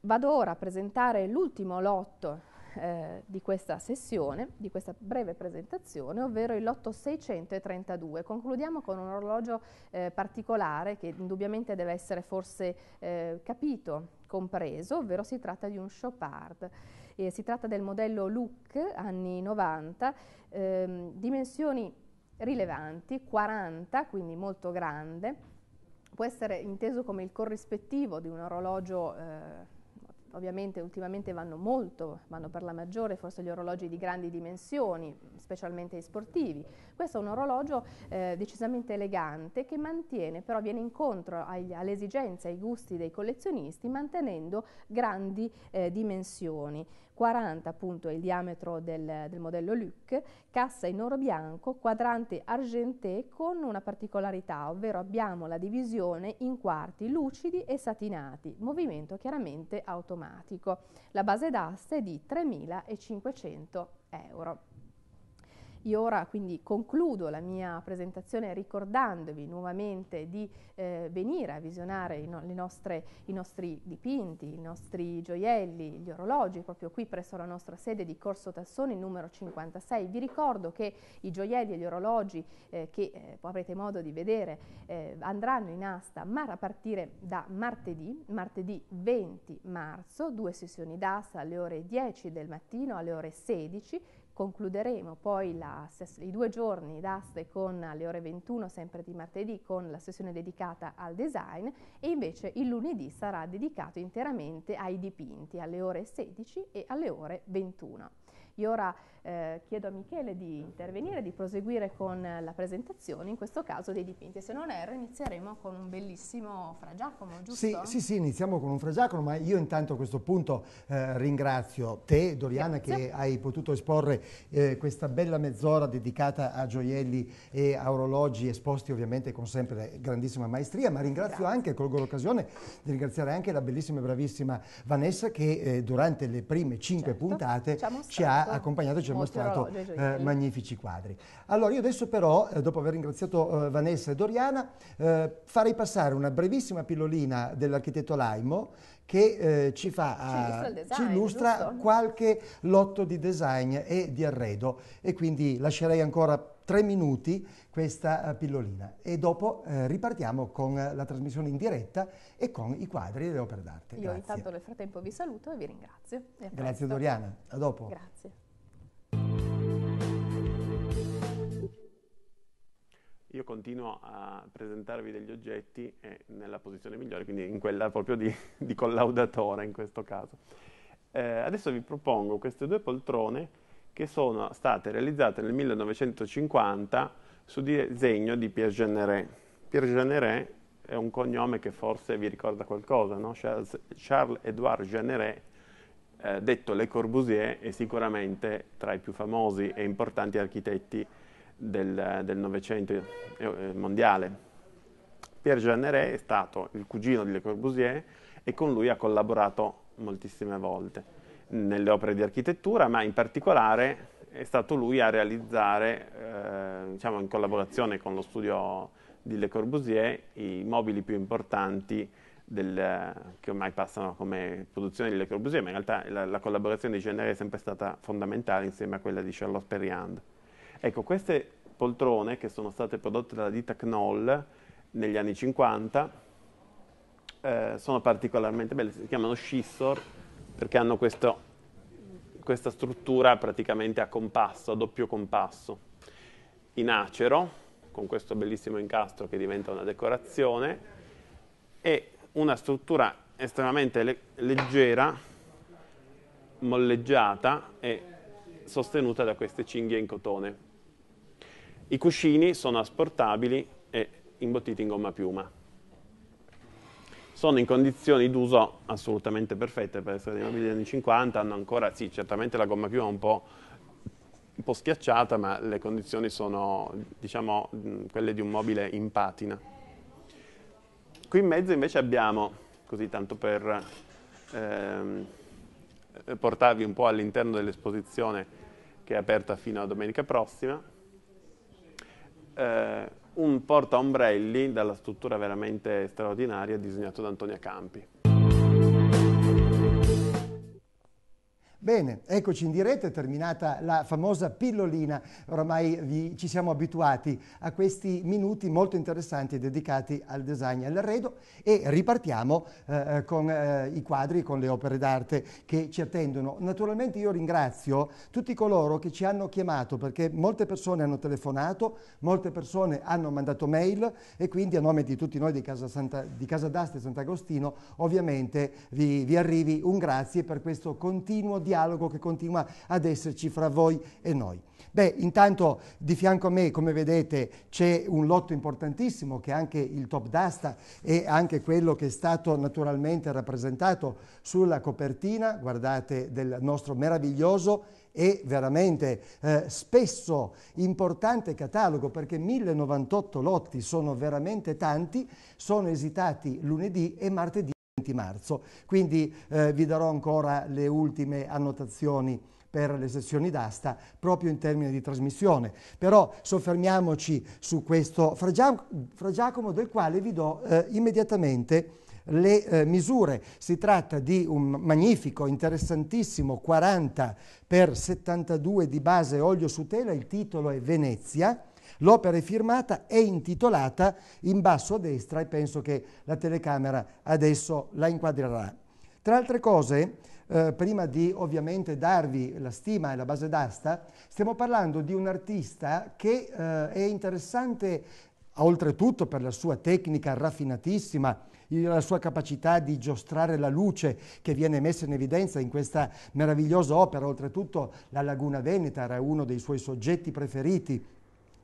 Vado ora a presentare l'ultimo lotto eh, di questa sessione, di questa breve presentazione, ovvero il lotto 632. Concludiamo con un orologio eh, particolare che indubbiamente deve essere forse eh, capito, compreso, ovvero si tratta di un Chopard. Eh, si tratta del modello Look anni 90, ehm, dimensioni rilevanti, 40, quindi molto grande, può essere inteso come il corrispettivo di un orologio eh, ovviamente ultimamente vanno molto, vanno per la maggiore forse gli orologi di grandi dimensioni, specialmente i sportivi. Questo è un orologio eh, decisamente elegante che mantiene, però viene incontro agli, alle esigenze, ai gusti dei collezionisti mantenendo grandi eh, dimensioni. 40 appunto è il diametro del, del modello Luc, cassa in oro bianco, quadrante argenté con una particolarità, ovvero abbiamo la divisione in quarti lucidi e satinati, movimento chiaramente automatico. La base d'asta è di 3.500 euro. Io ora quindi concludo la mia presentazione ricordandovi nuovamente di eh, venire a visionare no, nostre, i nostri dipinti, i nostri gioielli, gli orologi, proprio qui presso la nostra sede di Corso Tassoni numero 56. Vi ricordo che i gioielli e gli orologi eh, che eh, avrete modo di vedere eh, andranno in asta a partire da martedì, martedì 20 marzo, due sessioni d'asta alle ore 10 del mattino alle ore 16 Concluderemo poi la, i due giorni d'aste con alle ore 21, sempre di martedì, con la sessione dedicata al design e invece il lunedì sarà dedicato interamente ai dipinti alle ore 16 e alle ore 21. Io ora eh, chiedo a Michele di intervenire, di proseguire con eh, la presentazione, in questo caso dei dipinti. Se non erro inizieremo con un bellissimo Fra Giacomo, giusto? Sì, sì, sì iniziamo con un Fra Giacomo, ma io intanto a questo punto eh, ringrazio te, Doriana, Grazie. che hai potuto esporre eh, questa bella mezz'ora dedicata a gioielli e a orologi esposti ovviamente con sempre grandissima maestria, ma ringrazio Grazie. anche, colgo l'occasione di ringraziare anche la bellissima e bravissima Vanessa che eh, durante le prime cinque certo. puntate ci ha accompagnato, e ci ha mostrato eh, magnifici quadri. Allora io adesso però, eh, dopo aver ringraziato eh, Vanessa e Doriana, eh, farei passare una brevissima pillolina dell'architetto Laimo che eh, ci, fa, ci ah, illustra, design, ci illustra qualche lotto di design e di arredo e quindi lascerei ancora tre minuti questa eh, pillolina e dopo eh, ripartiamo con la trasmissione in diretta e con i quadri e le opere d'arte. Io Grazie. intanto nel frattempo vi saluto e vi ringrazio. E Grazie presto. Doriana, a dopo. Grazie. Io continuo a presentarvi degli oggetti eh, nella posizione migliore, quindi in quella proprio di, [LAUGHS] di collaudatore in questo caso. Eh, adesso vi propongo queste due poltrone che sono state realizzate nel 1950 su disegno di Pierre Generet. Pierre Generet è un cognome che forse vi ricorda qualcosa, no? Charles, Charles Edouard Generet eh, detto Le Corbusier è sicuramente tra i più famosi e importanti architetti del Novecento eh, eh, mondiale. Pierre Jeanneret è stato il cugino di Le Corbusier e con lui ha collaborato moltissime volte nelle opere di architettura, ma in particolare è stato lui a realizzare, eh, diciamo in collaborazione con lo studio di Le Corbusier, i mobili più importanti del, che ormai passano come produzione di Le Corbusier, ma in realtà la, la collaborazione di Genere è sempre stata fondamentale insieme a quella di Charlotte Perriand. Ecco, queste poltrone che sono state prodotte dalla ditta Knoll negli anni 50 eh, sono particolarmente belle, si chiamano scissor perché hanno questo, questa struttura praticamente a compasso, a doppio compasso, in acero, con questo bellissimo incastro che diventa una decorazione, e una struttura estremamente le leggera, molleggiata e sostenuta da queste cinghie in cotone. I cuscini sono asportabili e imbottiti in gomma piuma. Sono in condizioni d'uso assolutamente perfette per essere dei mobili degli anni 50, hanno ancora, sì, certamente la gomma piuma è un po', un po' schiacciata, ma le condizioni sono, diciamo, quelle di un mobile in patina. Qui in mezzo invece abbiamo, così tanto per ehm, eh, portarvi un po' all'interno dell'esposizione che è aperta fino a domenica prossima, eh, un porta ombrelli dalla struttura veramente straordinaria disegnato da Antonia Campi. Bene, eccoci in diretta, è terminata la famosa pillolina, oramai vi, ci siamo abituati a questi minuti molto interessanti dedicati al design e all'arredo e ripartiamo eh, eh, con eh, i quadri, con le opere d'arte che ci attendono. Naturalmente io ringrazio tutti coloro che ci hanno chiamato perché molte persone hanno telefonato, molte persone hanno mandato mail e quindi a nome di tutti noi di Casa, Santa, di Casa d'Asti e Sant'Agostino ovviamente vi, vi arrivi un grazie per questo continuo dialogo dialogo che continua ad esserci fra voi e noi. Beh, intanto di fianco a me, come vedete, c'è un lotto importantissimo che è anche il top d'asta e anche quello che è stato naturalmente rappresentato sulla copertina, guardate, del nostro meraviglioso e veramente eh, spesso importante catalogo perché 1098 lotti sono veramente tanti, sono esitati lunedì e martedì. 20 marzo. Quindi eh, vi darò ancora le ultime annotazioni per le sessioni d'asta proprio in termini di trasmissione. Però soffermiamoci su questo fra, Gia fra Giacomo del quale vi do eh, immediatamente le eh, misure. Si tratta di un magnifico, interessantissimo 40 x 72 di base olio su tela, il titolo è Venezia L'opera è firmata, e intitolata in basso a destra e penso che la telecamera adesso la inquadrerà. Tra altre cose, eh, prima di ovviamente darvi la stima e la base d'asta, stiamo parlando di un artista che eh, è interessante oltretutto per la sua tecnica raffinatissima, la sua capacità di giostrare la luce che viene messa in evidenza in questa meravigliosa opera, oltretutto la Laguna Veneta era uno dei suoi soggetti preferiti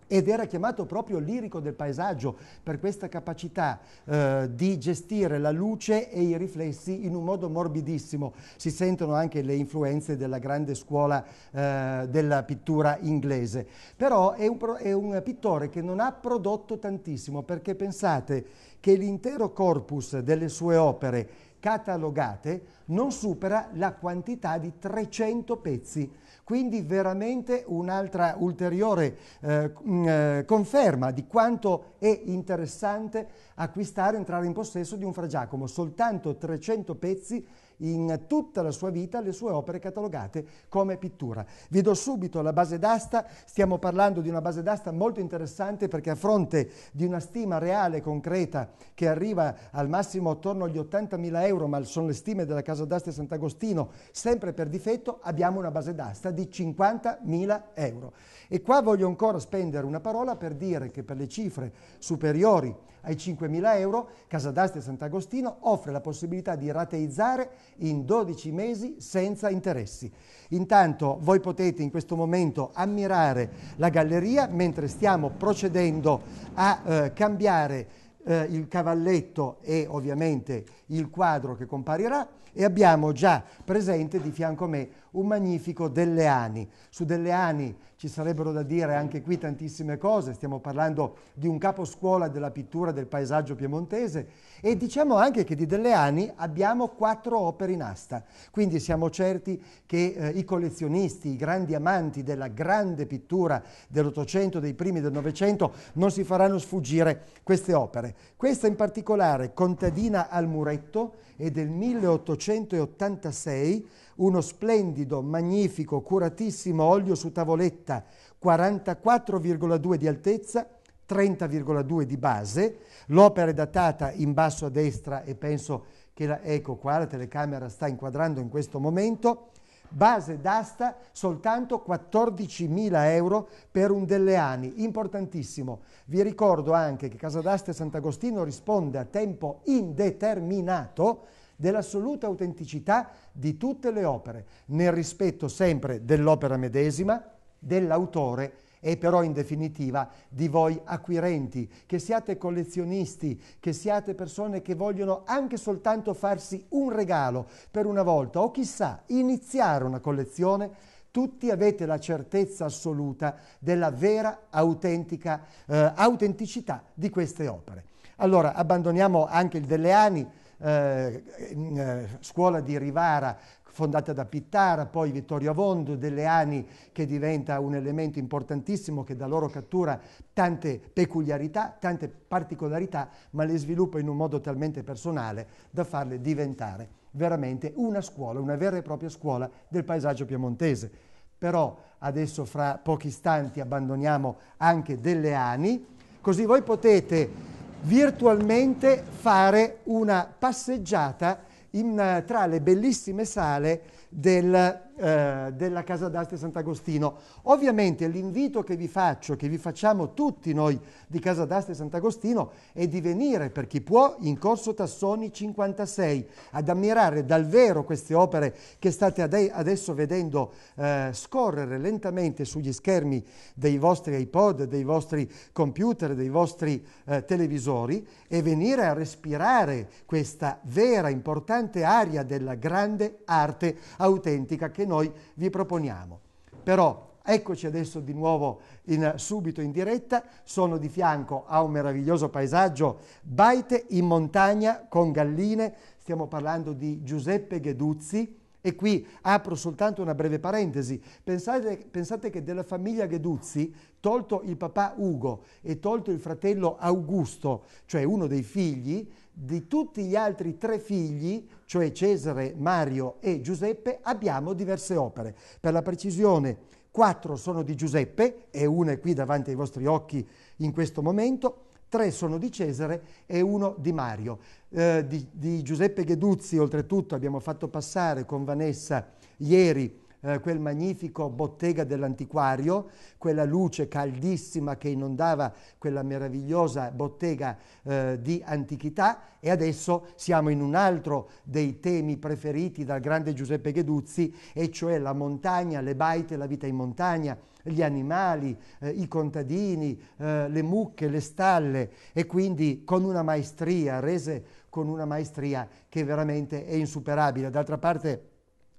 ed era chiamato proprio lirico del paesaggio per questa capacità eh, di gestire la luce e i riflessi in un modo morbidissimo. Si sentono anche le influenze della grande scuola eh, della pittura inglese. Però è un, è un pittore che non ha prodotto tantissimo perché pensate che l'intero corpus delle sue opere catalogate non supera la quantità di 300 pezzi quindi veramente un'altra ulteriore eh, mh, mm, eh, conferma di quanto è interessante acquistare, entrare in possesso di un Fra Giacomo. Soltanto 300 pezzi in tutta la sua vita le sue opere catalogate come pittura. Vi do subito la base d'asta, stiamo parlando di una base d'asta molto interessante perché a fronte di una stima reale, concreta, che arriva al massimo attorno agli 80.000 euro, ma sono le stime della casa d'asta di Sant'Agostino, sempre per difetto, abbiamo una base d'asta di 50.000 euro. E qua voglio ancora spendere una parola per dire che per le cifre superiori ai 5.000 euro, Casa d'Aste Sant'Agostino offre la possibilità di rateizzare in 12 mesi senza interessi. Intanto voi potete in questo momento ammirare la galleria mentre stiamo procedendo a eh, cambiare eh, il cavalletto e ovviamente il quadro che comparirà e abbiamo già presente di fianco a me un magnifico Delleani. Su Delleani ci sarebbero da dire anche qui tantissime cose, stiamo parlando di un caposcuola della pittura del paesaggio piemontese e diciamo anche che di Delleani abbiamo quattro opere in asta, quindi siamo certi che eh, i collezionisti, i grandi amanti della grande pittura dell'Ottocento, dei primi del Novecento, non si faranno sfuggire queste opere. Questa in particolare, Contadina al muretto, è del 1886, uno splendido, magnifico, curatissimo olio su tavoletta, 44,2 di altezza, 30,2 di base. L'opera è datata in basso a destra e penso che la, ecco qua, la telecamera sta inquadrando in questo momento. Base d'asta soltanto 14.000 euro per un Delleani, importantissimo. Vi ricordo anche che Casa d'Asta e Sant'Agostino risponde a tempo indeterminato dell'assoluta autenticità di tutte le opere, nel rispetto sempre dell'opera medesima, dell'autore e però in definitiva di voi acquirenti, che siate collezionisti, che siate persone che vogliono anche soltanto farsi un regalo per una volta o chissà iniziare una collezione tutti avete la certezza assoluta della vera, autentica eh, autenticità di queste opere. Allora abbandoniamo anche il Deleani eh, eh, scuola di Rivara fondata da Pittara, poi Vittorio Avondo, delle Ani che diventa un elemento importantissimo che da loro cattura tante peculiarità, tante particolarità, ma le sviluppa in un modo talmente personale da farle diventare veramente una scuola, una vera e propria scuola del paesaggio piemontese. Però adesso fra pochi istanti abbandoniamo anche delle Ani, così voi potete virtualmente fare una passeggiata in, eh, tra le bellissime sale del eh, della Casa d'Aste Sant'Agostino. Ovviamente l'invito che vi faccio, che vi facciamo tutti noi di Casa d'Aste Sant'Agostino, è di venire, per chi può, in Corso Tassoni 56 ad ammirare dal vero queste opere che state ade adesso vedendo eh, scorrere lentamente sugli schermi dei vostri iPod, dei vostri computer, dei vostri eh, televisori e venire a respirare questa vera, importante aria della grande arte autentica che che noi vi proponiamo. Però Eccoci adesso di nuovo in, subito in diretta, sono di fianco a un meraviglioso paesaggio, Baite in montagna con galline, stiamo parlando di Giuseppe Gheduzzi e qui apro soltanto una breve parentesi, pensate, pensate che della famiglia Gheduzzi, tolto il papà Ugo e tolto il fratello Augusto, cioè uno dei figli, di tutti gli altri tre figli, cioè Cesare, Mario e Giuseppe, abbiamo diverse opere. Per la precisione, quattro sono di Giuseppe, e una è qui davanti ai vostri occhi in questo momento, tre sono di Cesare e uno di Mario. Eh, di, di Giuseppe Gheduzzi, oltretutto, abbiamo fatto passare con Vanessa ieri eh, quel magnifico bottega dell'antiquario, quella luce caldissima che inondava quella meravigliosa bottega eh, di antichità e adesso siamo in un altro dei temi preferiti dal grande Giuseppe Gheduzzi, e cioè la montagna, le baite, la vita in montagna gli animali, eh, i contadini, eh, le mucche, le stalle e quindi con una maestria, rese con una maestria che veramente è insuperabile. D'altra parte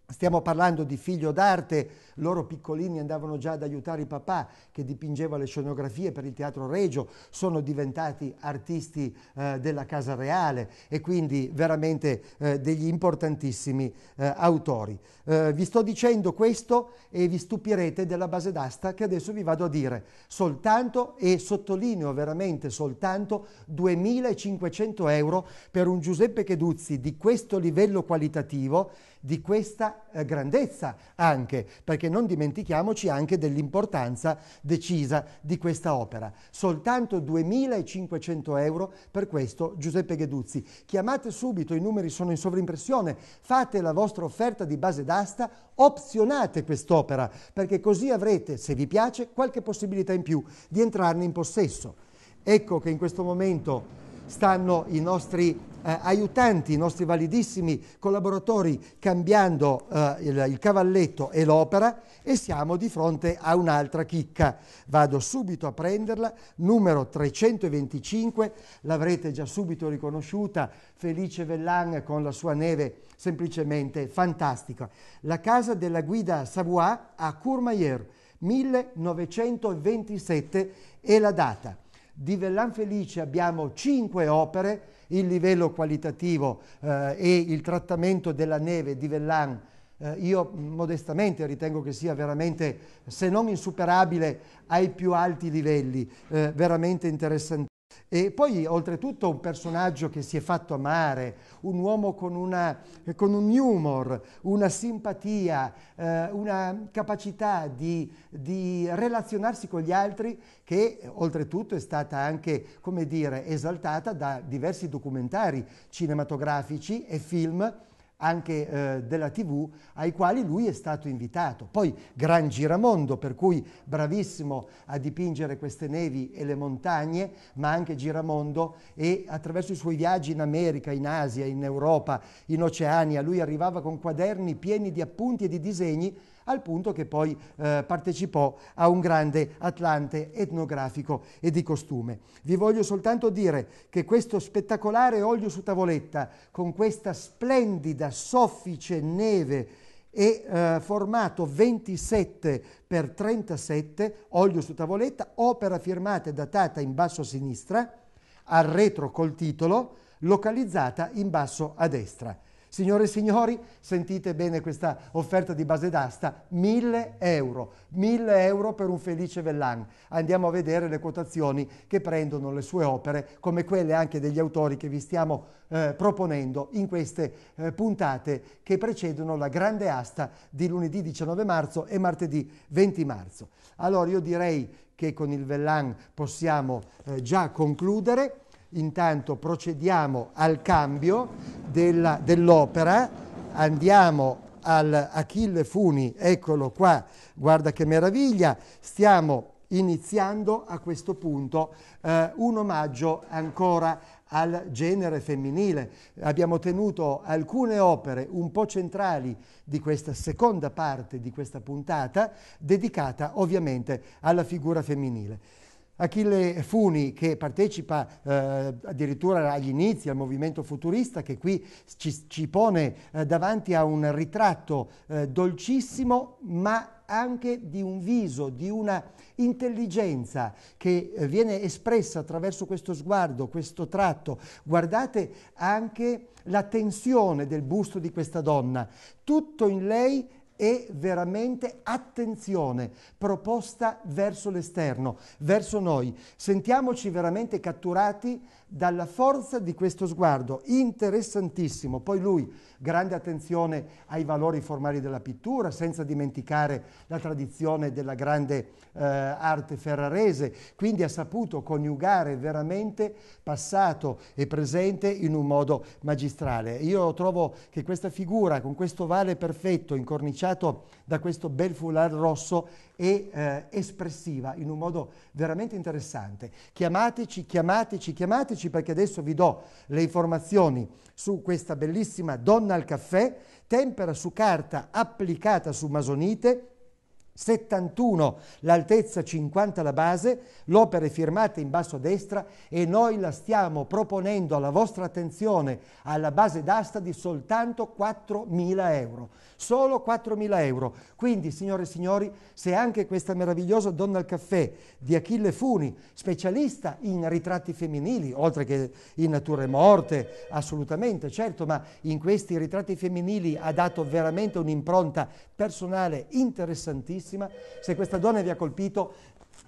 Stiamo parlando di figlio d'arte, loro piccolini andavano già ad aiutare il papà che dipingeva le scenografie per il Teatro Regio, sono diventati artisti eh, della Casa Reale e quindi veramente eh, degli importantissimi eh, autori. Eh, vi sto dicendo questo e vi stupirete della base d'asta che adesso vi vado a dire. Soltanto, e sottolineo veramente soltanto, 2.500 euro per un Giuseppe Cheduzzi di questo livello qualitativo di questa eh, grandezza anche, perché non dimentichiamoci anche dell'importanza decisa di questa opera. Soltanto 2.500 euro per questo Giuseppe Gheduzzi. Chiamate subito, i numeri sono in sovrimpressione, fate la vostra offerta di base d'asta, opzionate quest'opera, perché così avrete, se vi piace, qualche possibilità in più di entrarne in possesso. Ecco che in questo momento stanno i nostri eh, aiutanti, i nostri validissimi collaboratori cambiando eh, il, il, cavalletto e l'opera e siamo di fronte a un'altra chicca. Vado subito a prenderla, numero 325, l'avrete già subito riconosciuta, Felice Vellan con la sua neve semplicemente fantastica. La casa della guida Savoie a Courmayeur, 1927 è la data. Di Vellan Felice abbiamo cinque opere, il livello qualitativo eh, e il trattamento della neve di Vellan eh, io modestamente ritengo che sia veramente, se non insuperabile, ai più alti livelli, eh, veramente interessante. E poi oltretutto un personaggio che si è fatto amare, un uomo con, una, con un humor, una simpatia, eh, una capacità di, di, relazionarsi con gli altri che oltretutto è stata anche, come dire, esaltata da diversi documentari cinematografici e film anche eh, della TV, ai quali lui è stato invitato. Poi Gran Giramondo, per cui bravissimo a dipingere queste nevi e le montagne, ma anche Giramondo e attraverso i suoi viaggi in America, in Asia, in Europa, in Oceania, lui arrivava con quaderni pieni di appunti e di disegni al punto che poi eh, partecipò a un grande atlante etnografico e di costume. Vi voglio soltanto dire che questo spettacolare olio su tavoletta, con questa splendida, soffice neve e eh, formato 27 x 37, olio su tavoletta, opera firmata e datata in basso a sinistra, al retro col titolo, localizzata in basso a destra. Signore e signori, sentite bene questa offerta di base d'asta, 1000 euro, 1000 euro per un felice Vellan. Andiamo a vedere le quotazioni che prendono le sue opere, come quelle anche degli autori che vi stiamo eh, proponendo in queste eh, puntate che precedono la grande asta di lunedì 19 marzo e martedì 20 marzo. Allora io direi che con il Vellan possiamo eh, già concludere. Intanto procediamo al cambio dell'opera, andiamo al Achille Funi, eccolo qua, guarda che meraviglia, stiamo iniziando a questo punto eh, un omaggio ancora al genere femminile. Abbiamo tenuto alcune opere un po' centrali di questa seconda parte di questa puntata dedicata ovviamente alla figura femminile. Achille Funi che partecipa eh, addirittura agli inizi al movimento futurista che qui ci, ci pone eh, davanti a un ritratto eh, dolcissimo ma anche di un viso, di una intelligenza che eh, viene espressa attraverso questo sguardo, questo tratto. Guardate anche la tensione del busto di questa donna. Tutto in lei è veramente attenzione proposta verso l'esterno, verso noi. Sentiamoci veramente catturati dalla forza di questo sguardo interessantissimo. Poi lui, grande attenzione ai valori formali della pittura, senza dimenticare la tradizione della grande eh, arte ferrarese, quindi ha saputo coniugare veramente passato e presente in un modo magistrale. Io trovo che questa figura, con questo vale perfetto, incorniciato da questo bel foulard rosso, e eh, espressiva in un modo veramente interessante. Chiamateci, chiamateci, chiamateci perché adesso vi do le informazioni su questa bellissima donna al caffè, tempera su carta applicata su masonite 71, l'altezza 50 la base, l'opera è firmata in basso a destra e noi la stiamo proponendo alla vostra attenzione alla base d'asta di soltanto 4.000 euro, solo 4.000 euro. Quindi signore e signori, se anche questa meravigliosa donna al caffè di Achille Funi, specialista in ritratti femminili, oltre che in nature morte, assolutamente, certo, ma in questi ritratti femminili ha dato veramente un'impronta personale interessantissima, bellissima, se questa donna vi ha colpito,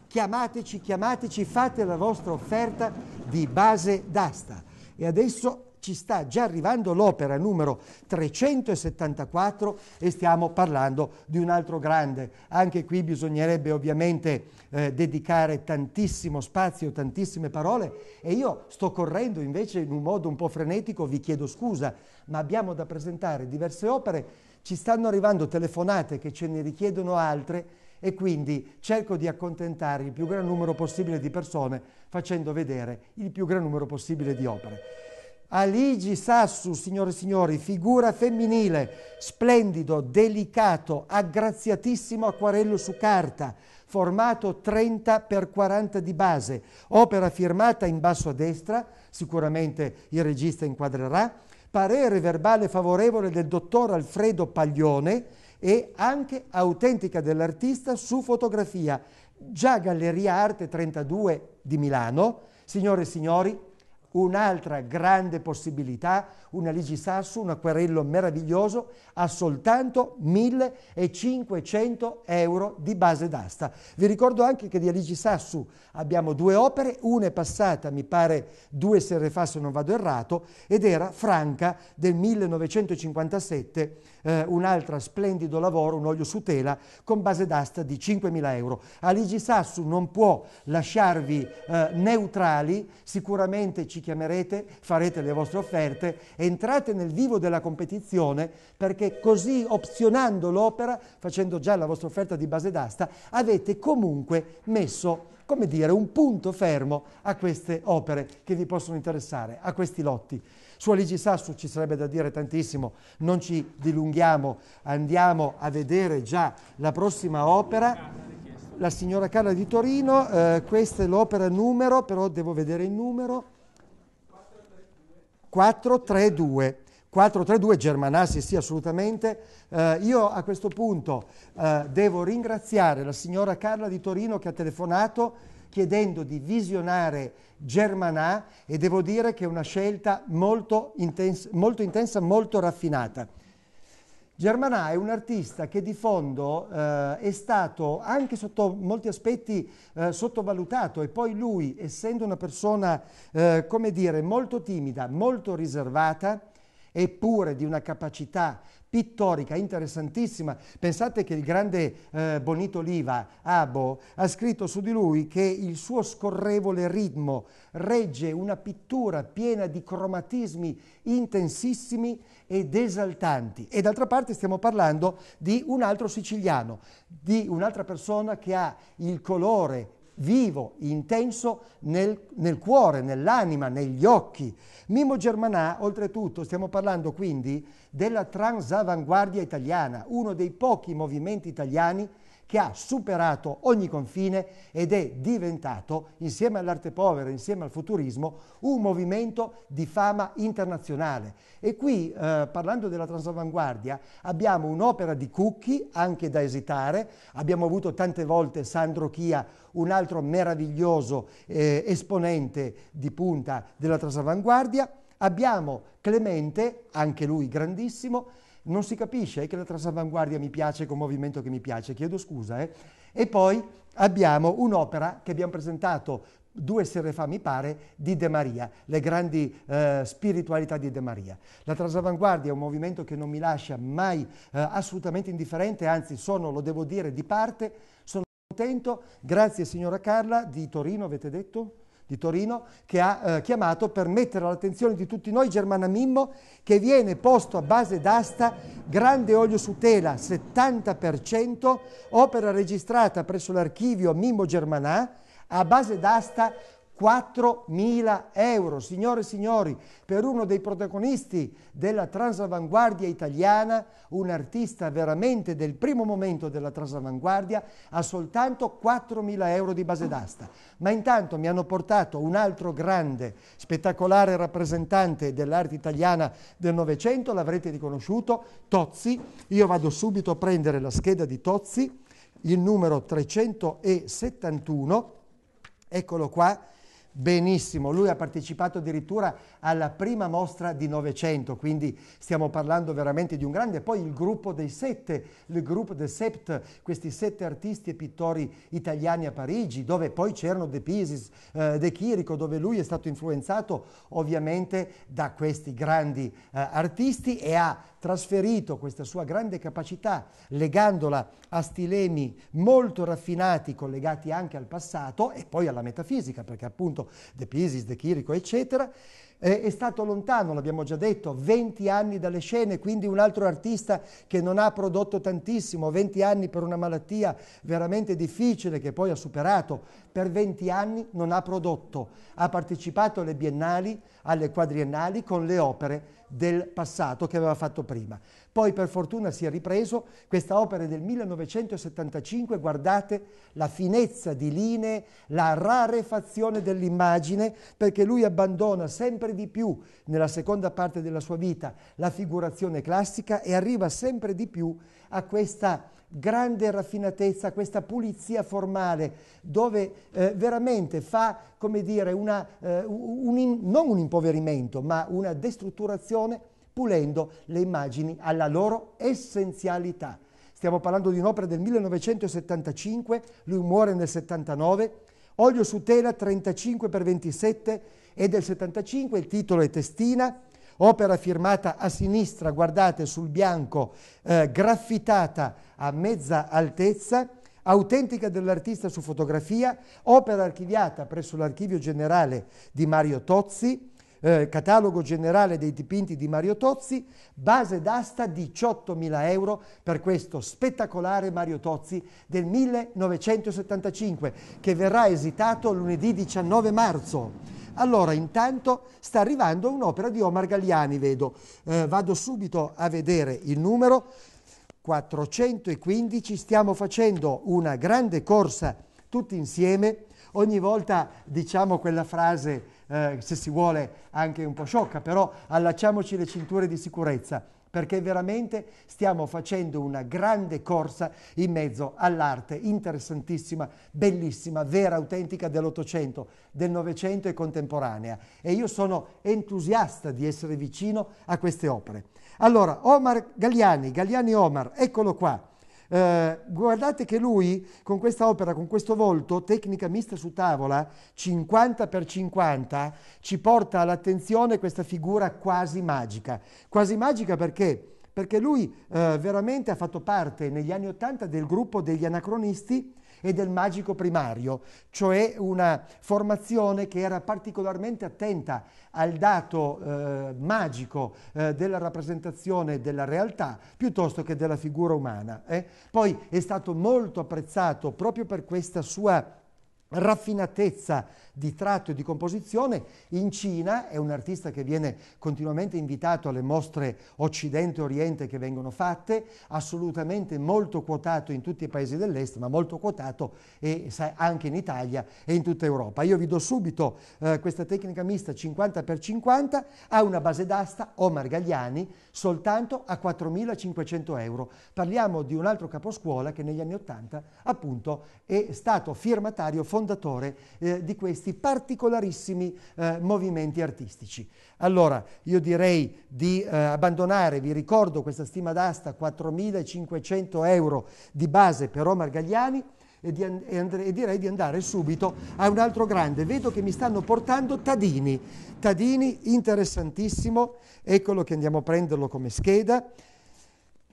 chiamateci, chiamateci, fate la vostra offerta di base d'asta. E adesso ci sta già arrivando l'opera numero 374 e stiamo parlando di un altro grande. Anche qui bisognerebbe ovviamente eh, dedicare tantissimo spazio, tantissime parole e io sto correndo invece in un modo un po' frenetico, vi chiedo scusa, ma abbiamo da presentare diverse opere ci stanno arrivando telefonate che ce ne richiedono altre e quindi cerco di accontentare il più gran numero possibile di persone facendo vedere il più gran numero possibile di opere. Aligi Sassu, signore e signori, figura femminile, splendido, delicato, aggraziatissimo acquarello su carta, formato 30x40 di base, opera firmata in basso a destra, sicuramente il regista inquadrerà, parere verbale favorevole del dottor Alfredo Paglione e anche autentica dell'artista su fotografia, già Galleria Arte 32 di Milano. Signore e signori, Un'altra grande possibilità, una Sassu, un acquerello meraviglioso, a soltanto 1500 euro di base d'asta. Vi ricordo anche che di Sassu abbiamo due opere, una è passata, mi pare, due sere fa se non vado errato, ed era Franca del 1957, eh, un altro splendido lavoro, un olio su tela, con base d'asta di 5.000 euro. Aligi Sassu non può lasciarvi eh, neutrali, sicuramente ci ci chiamerete, farete le vostre offerte, entrate nel vivo della competizione perché così opzionando l'opera, facendo già la vostra offerta di base d'asta, avete comunque messo, come dire, un punto fermo a queste opere che vi possono interessare, a questi lotti. Su Aligi Sasso ci sarebbe da dire tantissimo, non ci dilunghiamo, andiamo a vedere già la prossima opera la signora Carla di Torino, eh, questa è l'opera numero, però devo vedere il numero, 4-3-2. Germanassi sì assolutamente. Eh, io a questo punto eh, devo ringraziare la signora Carla di Torino che ha telefonato chiedendo di visionare Germanà e devo dire che è una scelta molto intensa, molto, intensa, molto raffinata. Germanà è un artista che di fondo eh, è stato anche sotto molti aspetti eh, sottovalutato e poi lui, essendo una persona, eh, come dire, molto timida, molto riservata, eppure di una capacità pittorica, interessantissima. Pensate che il grande eh, Bonito Oliva, Abo, ha scritto su di lui che il suo scorrevole ritmo regge una pittura piena di cromatismi intensissimi ed esaltanti. E d'altra parte stiamo parlando di un altro siciliano, di un'altra persona che ha il colore vivo, intenso nel, nel cuore, nell'anima, negli occhi. Mimmo Germanà, oltretutto, stiamo parlando quindi della transavanguardia italiana, uno dei pochi movimenti italiani che ha superato ogni confine ed è diventato, insieme all'arte povera, insieme al futurismo, un movimento di fama internazionale. E qui, eh, parlando della transavanguardia, abbiamo un'opera di Cucchi, anche da esitare, abbiamo avuto tante volte Sandro Chia, un altro meraviglioso eh, esponente di punta della transavanguardia, abbiamo Clemente, anche lui grandissimo, non si capisce, che la trasavanguardia mi piace con movimento che mi piace, chiedo scusa. Eh? E poi abbiamo un'opera che abbiamo presentato due sere fa, mi pare, di De Maria, le grandi eh, spiritualità di De Maria. La trasavanguardia è un movimento che non mi lascia mai eh, assolutamente indifferente, anzi sono, lo devo dire, di parte, sono contento, grazie signora Carla di Torino, avete detto? di Torino, che ha eh, chiamato per mettere all'attenzione di tutti noi Germana Mimmo, che viene posto a base d'asta grande olio su tela, 70%, opera registrata presso l'archivio Mimmo Germanà, a base d'asta 4.000 euro, signore e signori, per uno dei protagonisti della transavanguardia italiana, un artista veramente del primo momento della transavanguardia, ha soltanto 4.000 euro di base d'asta. Ma intanto mi hanno portato un altro grande, spettacolare rappresentante dell'arte italiana del Novecento, l'avrete riconosciuto, Tozzi. Io vado subito a prendere la scheda di Tozzi, il numero 371, eccolo qua Benissimo, lui ha partecipato addirittura alla prima mostra di Novecento, quindi stiamo parlando veramente di un grande. Poi il gruppo dei sette, il gruppo de Sept, questi sette artisti e pittori italiani a Parigi, dove poi c'erano De Pisis, eh, De Chirico, dove lui è stato influenzato ovviamente da questi grandi eh, artisti e ha trasferito questa sua grande capacità legandola a stilemi molto raffinati collegati anche al passato e poi alla metafisica, perché appunto De Pisis, De Chirico, eccetera, eh, è stato lontano, l'abbiamo già detto, 20 anni dalle scene, quindi un altro artista che non ha prodotto tantissimo, 20 anni per una malattia veramente difficile che poi ha superato, per 20 anni non ha prodotto, ha partecipato alle biennali, alle quadriennali con le opere del passato che aveva fatto prima. Poi per fortuna si è ripreso, questa opera è del 1975, guardate la finezza di linee, la rarefazione dell'immagine, perché lui abbandona sempre di più nella seconda parte della sua vita la figurazione classica e arriva sempre di più a questa grande raffinatezza, questa pulizia formale, dove eh, veramente fa, come dire, una, eh, un, non un impoverimento, ma una destrutturazione, pulendo le immagini alla loro essenzialità. Stiamo parlando di un'opera del 1975, lui muore nel 79, olio su tela 35 x 27 è del 75, il titolo è Testina, opera firmata a sinistra, guardate sul bianco, eh, graffitata a mezza altezza, autentica dell'artista su fotografia, opera archiviata presso l'Archivio Generale di Mario Tozzi, eh, catalogo generale dei dipinti di Mario Tozzi, base d'asta 18.000 euro per questo spettacolare Mario Tozzi del 1975 che verrà esitato lunedì 19 marzo. Allora intanto sta arrivando un'opera di Omar Galliani, vedo. Eh, vado subito a vedere il numero 415, stiamo facendo una grande corsa tutti insieme, ogni volta diciamo quella frase eh, se si vuole anche un po' sciocca, però allacciamoci le cinture di sicurezza perché veramente stiamo facendo una grande corsa in mezzo all'arte interessantissima, bellissima, vera, autentica dell'Ottocento, del Novecento e contemporanea. E io sono entusiasta di essere vicino a queste opere. Allora, Omar Galliani, Galliani Omar, eccolo qua. Eh, guardate che lui con questa opera, con questo volto, tecnica mista su tavola, 50 per 50, ci porta all'attenzione questa figura quasi magica. Quasi magica perché? Perché lui eh, veramente ha fatto parte negli anni 80 del gruppo degli anacronisti e del magico primario, cioè una formazione che era particolarmente attenta al dato eh, magico eh, della rappresentazione della realtà piuttosto che della figura umana. Eh. Poi è stato molto apprezzato proprio per questa sua raffinatezza di tratto e di composizione. In Cina è un artista che viene continuamente invitato alle mostre Occidente e Oriente che vengono fatte, assolutamente molto quotato in tutti i paesi dell'Est, ma molto quotato e, anche in Italia e in tutta Europa. Io vi do subito eh, questa tecnica mista 50x50, ha una base d'asta Omar Gagliani soltanto a 4.500 euro. Parliamo di un altro caposcuola che negli anni 80 appunto è stato firmatario, fondatore eh, di questi questi particolarissimi eh, movimenti artistici. Allora, io direi di eh, abbandonare, vi ricordo questa stima d'asta 4.500 euro di base per Omar Gagliani e, di e, e, direi di andare subito a un altro grande. Vedo che mi stanno portando Tadini. Tadini interessantissimo, eccolo che andiamo a prenderlo come scheda.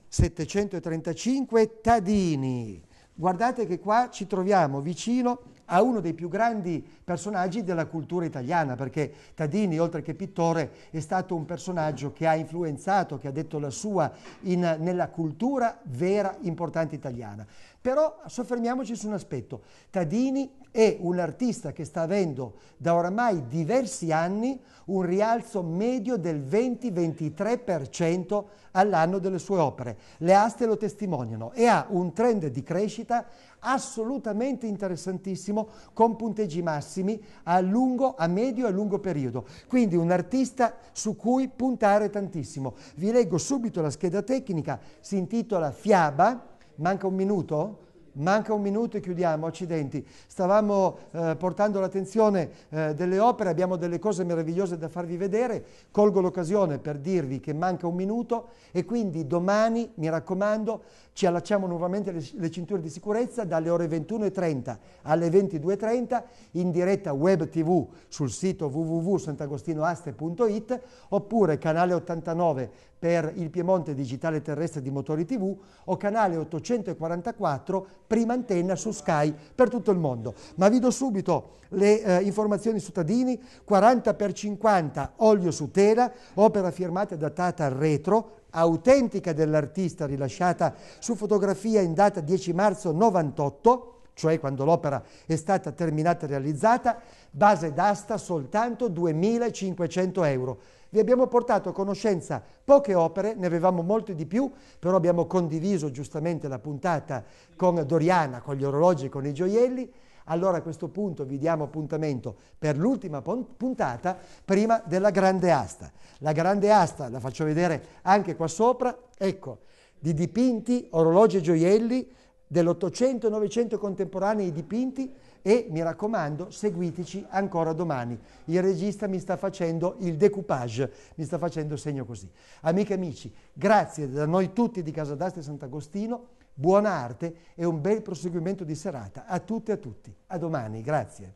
735 Tadini. Guardate che qua ci troviamo vicino a uno dei più grandi personaggi della cultura italiana, perché Tadini, oltre che pittore, è stato un personaggio che ha influenzato, che ha detto la sua in, nella cultura vera importante italiana. Però soffermiamoci su un aspetto. Tadini è un artista che sta avendo da oramai diversi anni un rialzo medio del 20-23% all'anno delle sue opere. Le aste lo testimoniano e ha un trend di crescita assolutamente interessantissimo con punteggi massimi a lungo, a medio e a lungo periodo. Quindi un artista su cui puntare tantissimo. Vi leggo subito la scheda tecnica, si intitola Fiaba, manca un minuto? Manca un minuto e chiudiamo, accidenti. Stavamo eh, portando l'attenzione eh, delle opere, abbiamo delle cose meravigliose da farvi vedere. Colgo l'occasione per dirvi che manca un minuto e quindi domani, mi raccomando, ci allacciamo nuovamente le, le cinture di sicurezza dalle ore 21.30 alle 22.30 in diretta web tv sul sito www.sant'agostinoaste.it oppure canale 89 per il Piemonte Digitale Terrestre di Motori TV o canale 844 prima antenna su Sky per tutto il mondo. Ma vi do subito le eh, informazioni cittadini, 40 x 50 olio su tela, opera firmata e datata al retro, autentica dell'artista rilasciata su fotografia in data 10 marzo 98, cioè quando l'opera è stata terminata e realizzata, base d'asta soltanto 2.500 euro. Vi abbiamo portato a conoscenza poche opere, ne avevamo molte di più, però abbiamo condiviso giustamente la puntata con Doriana, con gli orologi, e con i gioielli. Allora a questo punto vi diamo appuntamento per l'ultima puntata prima della grande asta. La grande asta la faccio vedere anche qua sopra, ecco, di dipinti, orologi e gioielli dell'Ottocento e Novecento contemporanei dipinti e mi raccomando seguiteci ancora domani. Il regista mi sta facendo il decoupage, mi sta facendo segno così. Amiche e amici, grazie da noi tutti di Casa d'Aste e Sant'Agostino Buona arte e un bel proseguimento di serata a tutte e a tutti. A domani, grazie.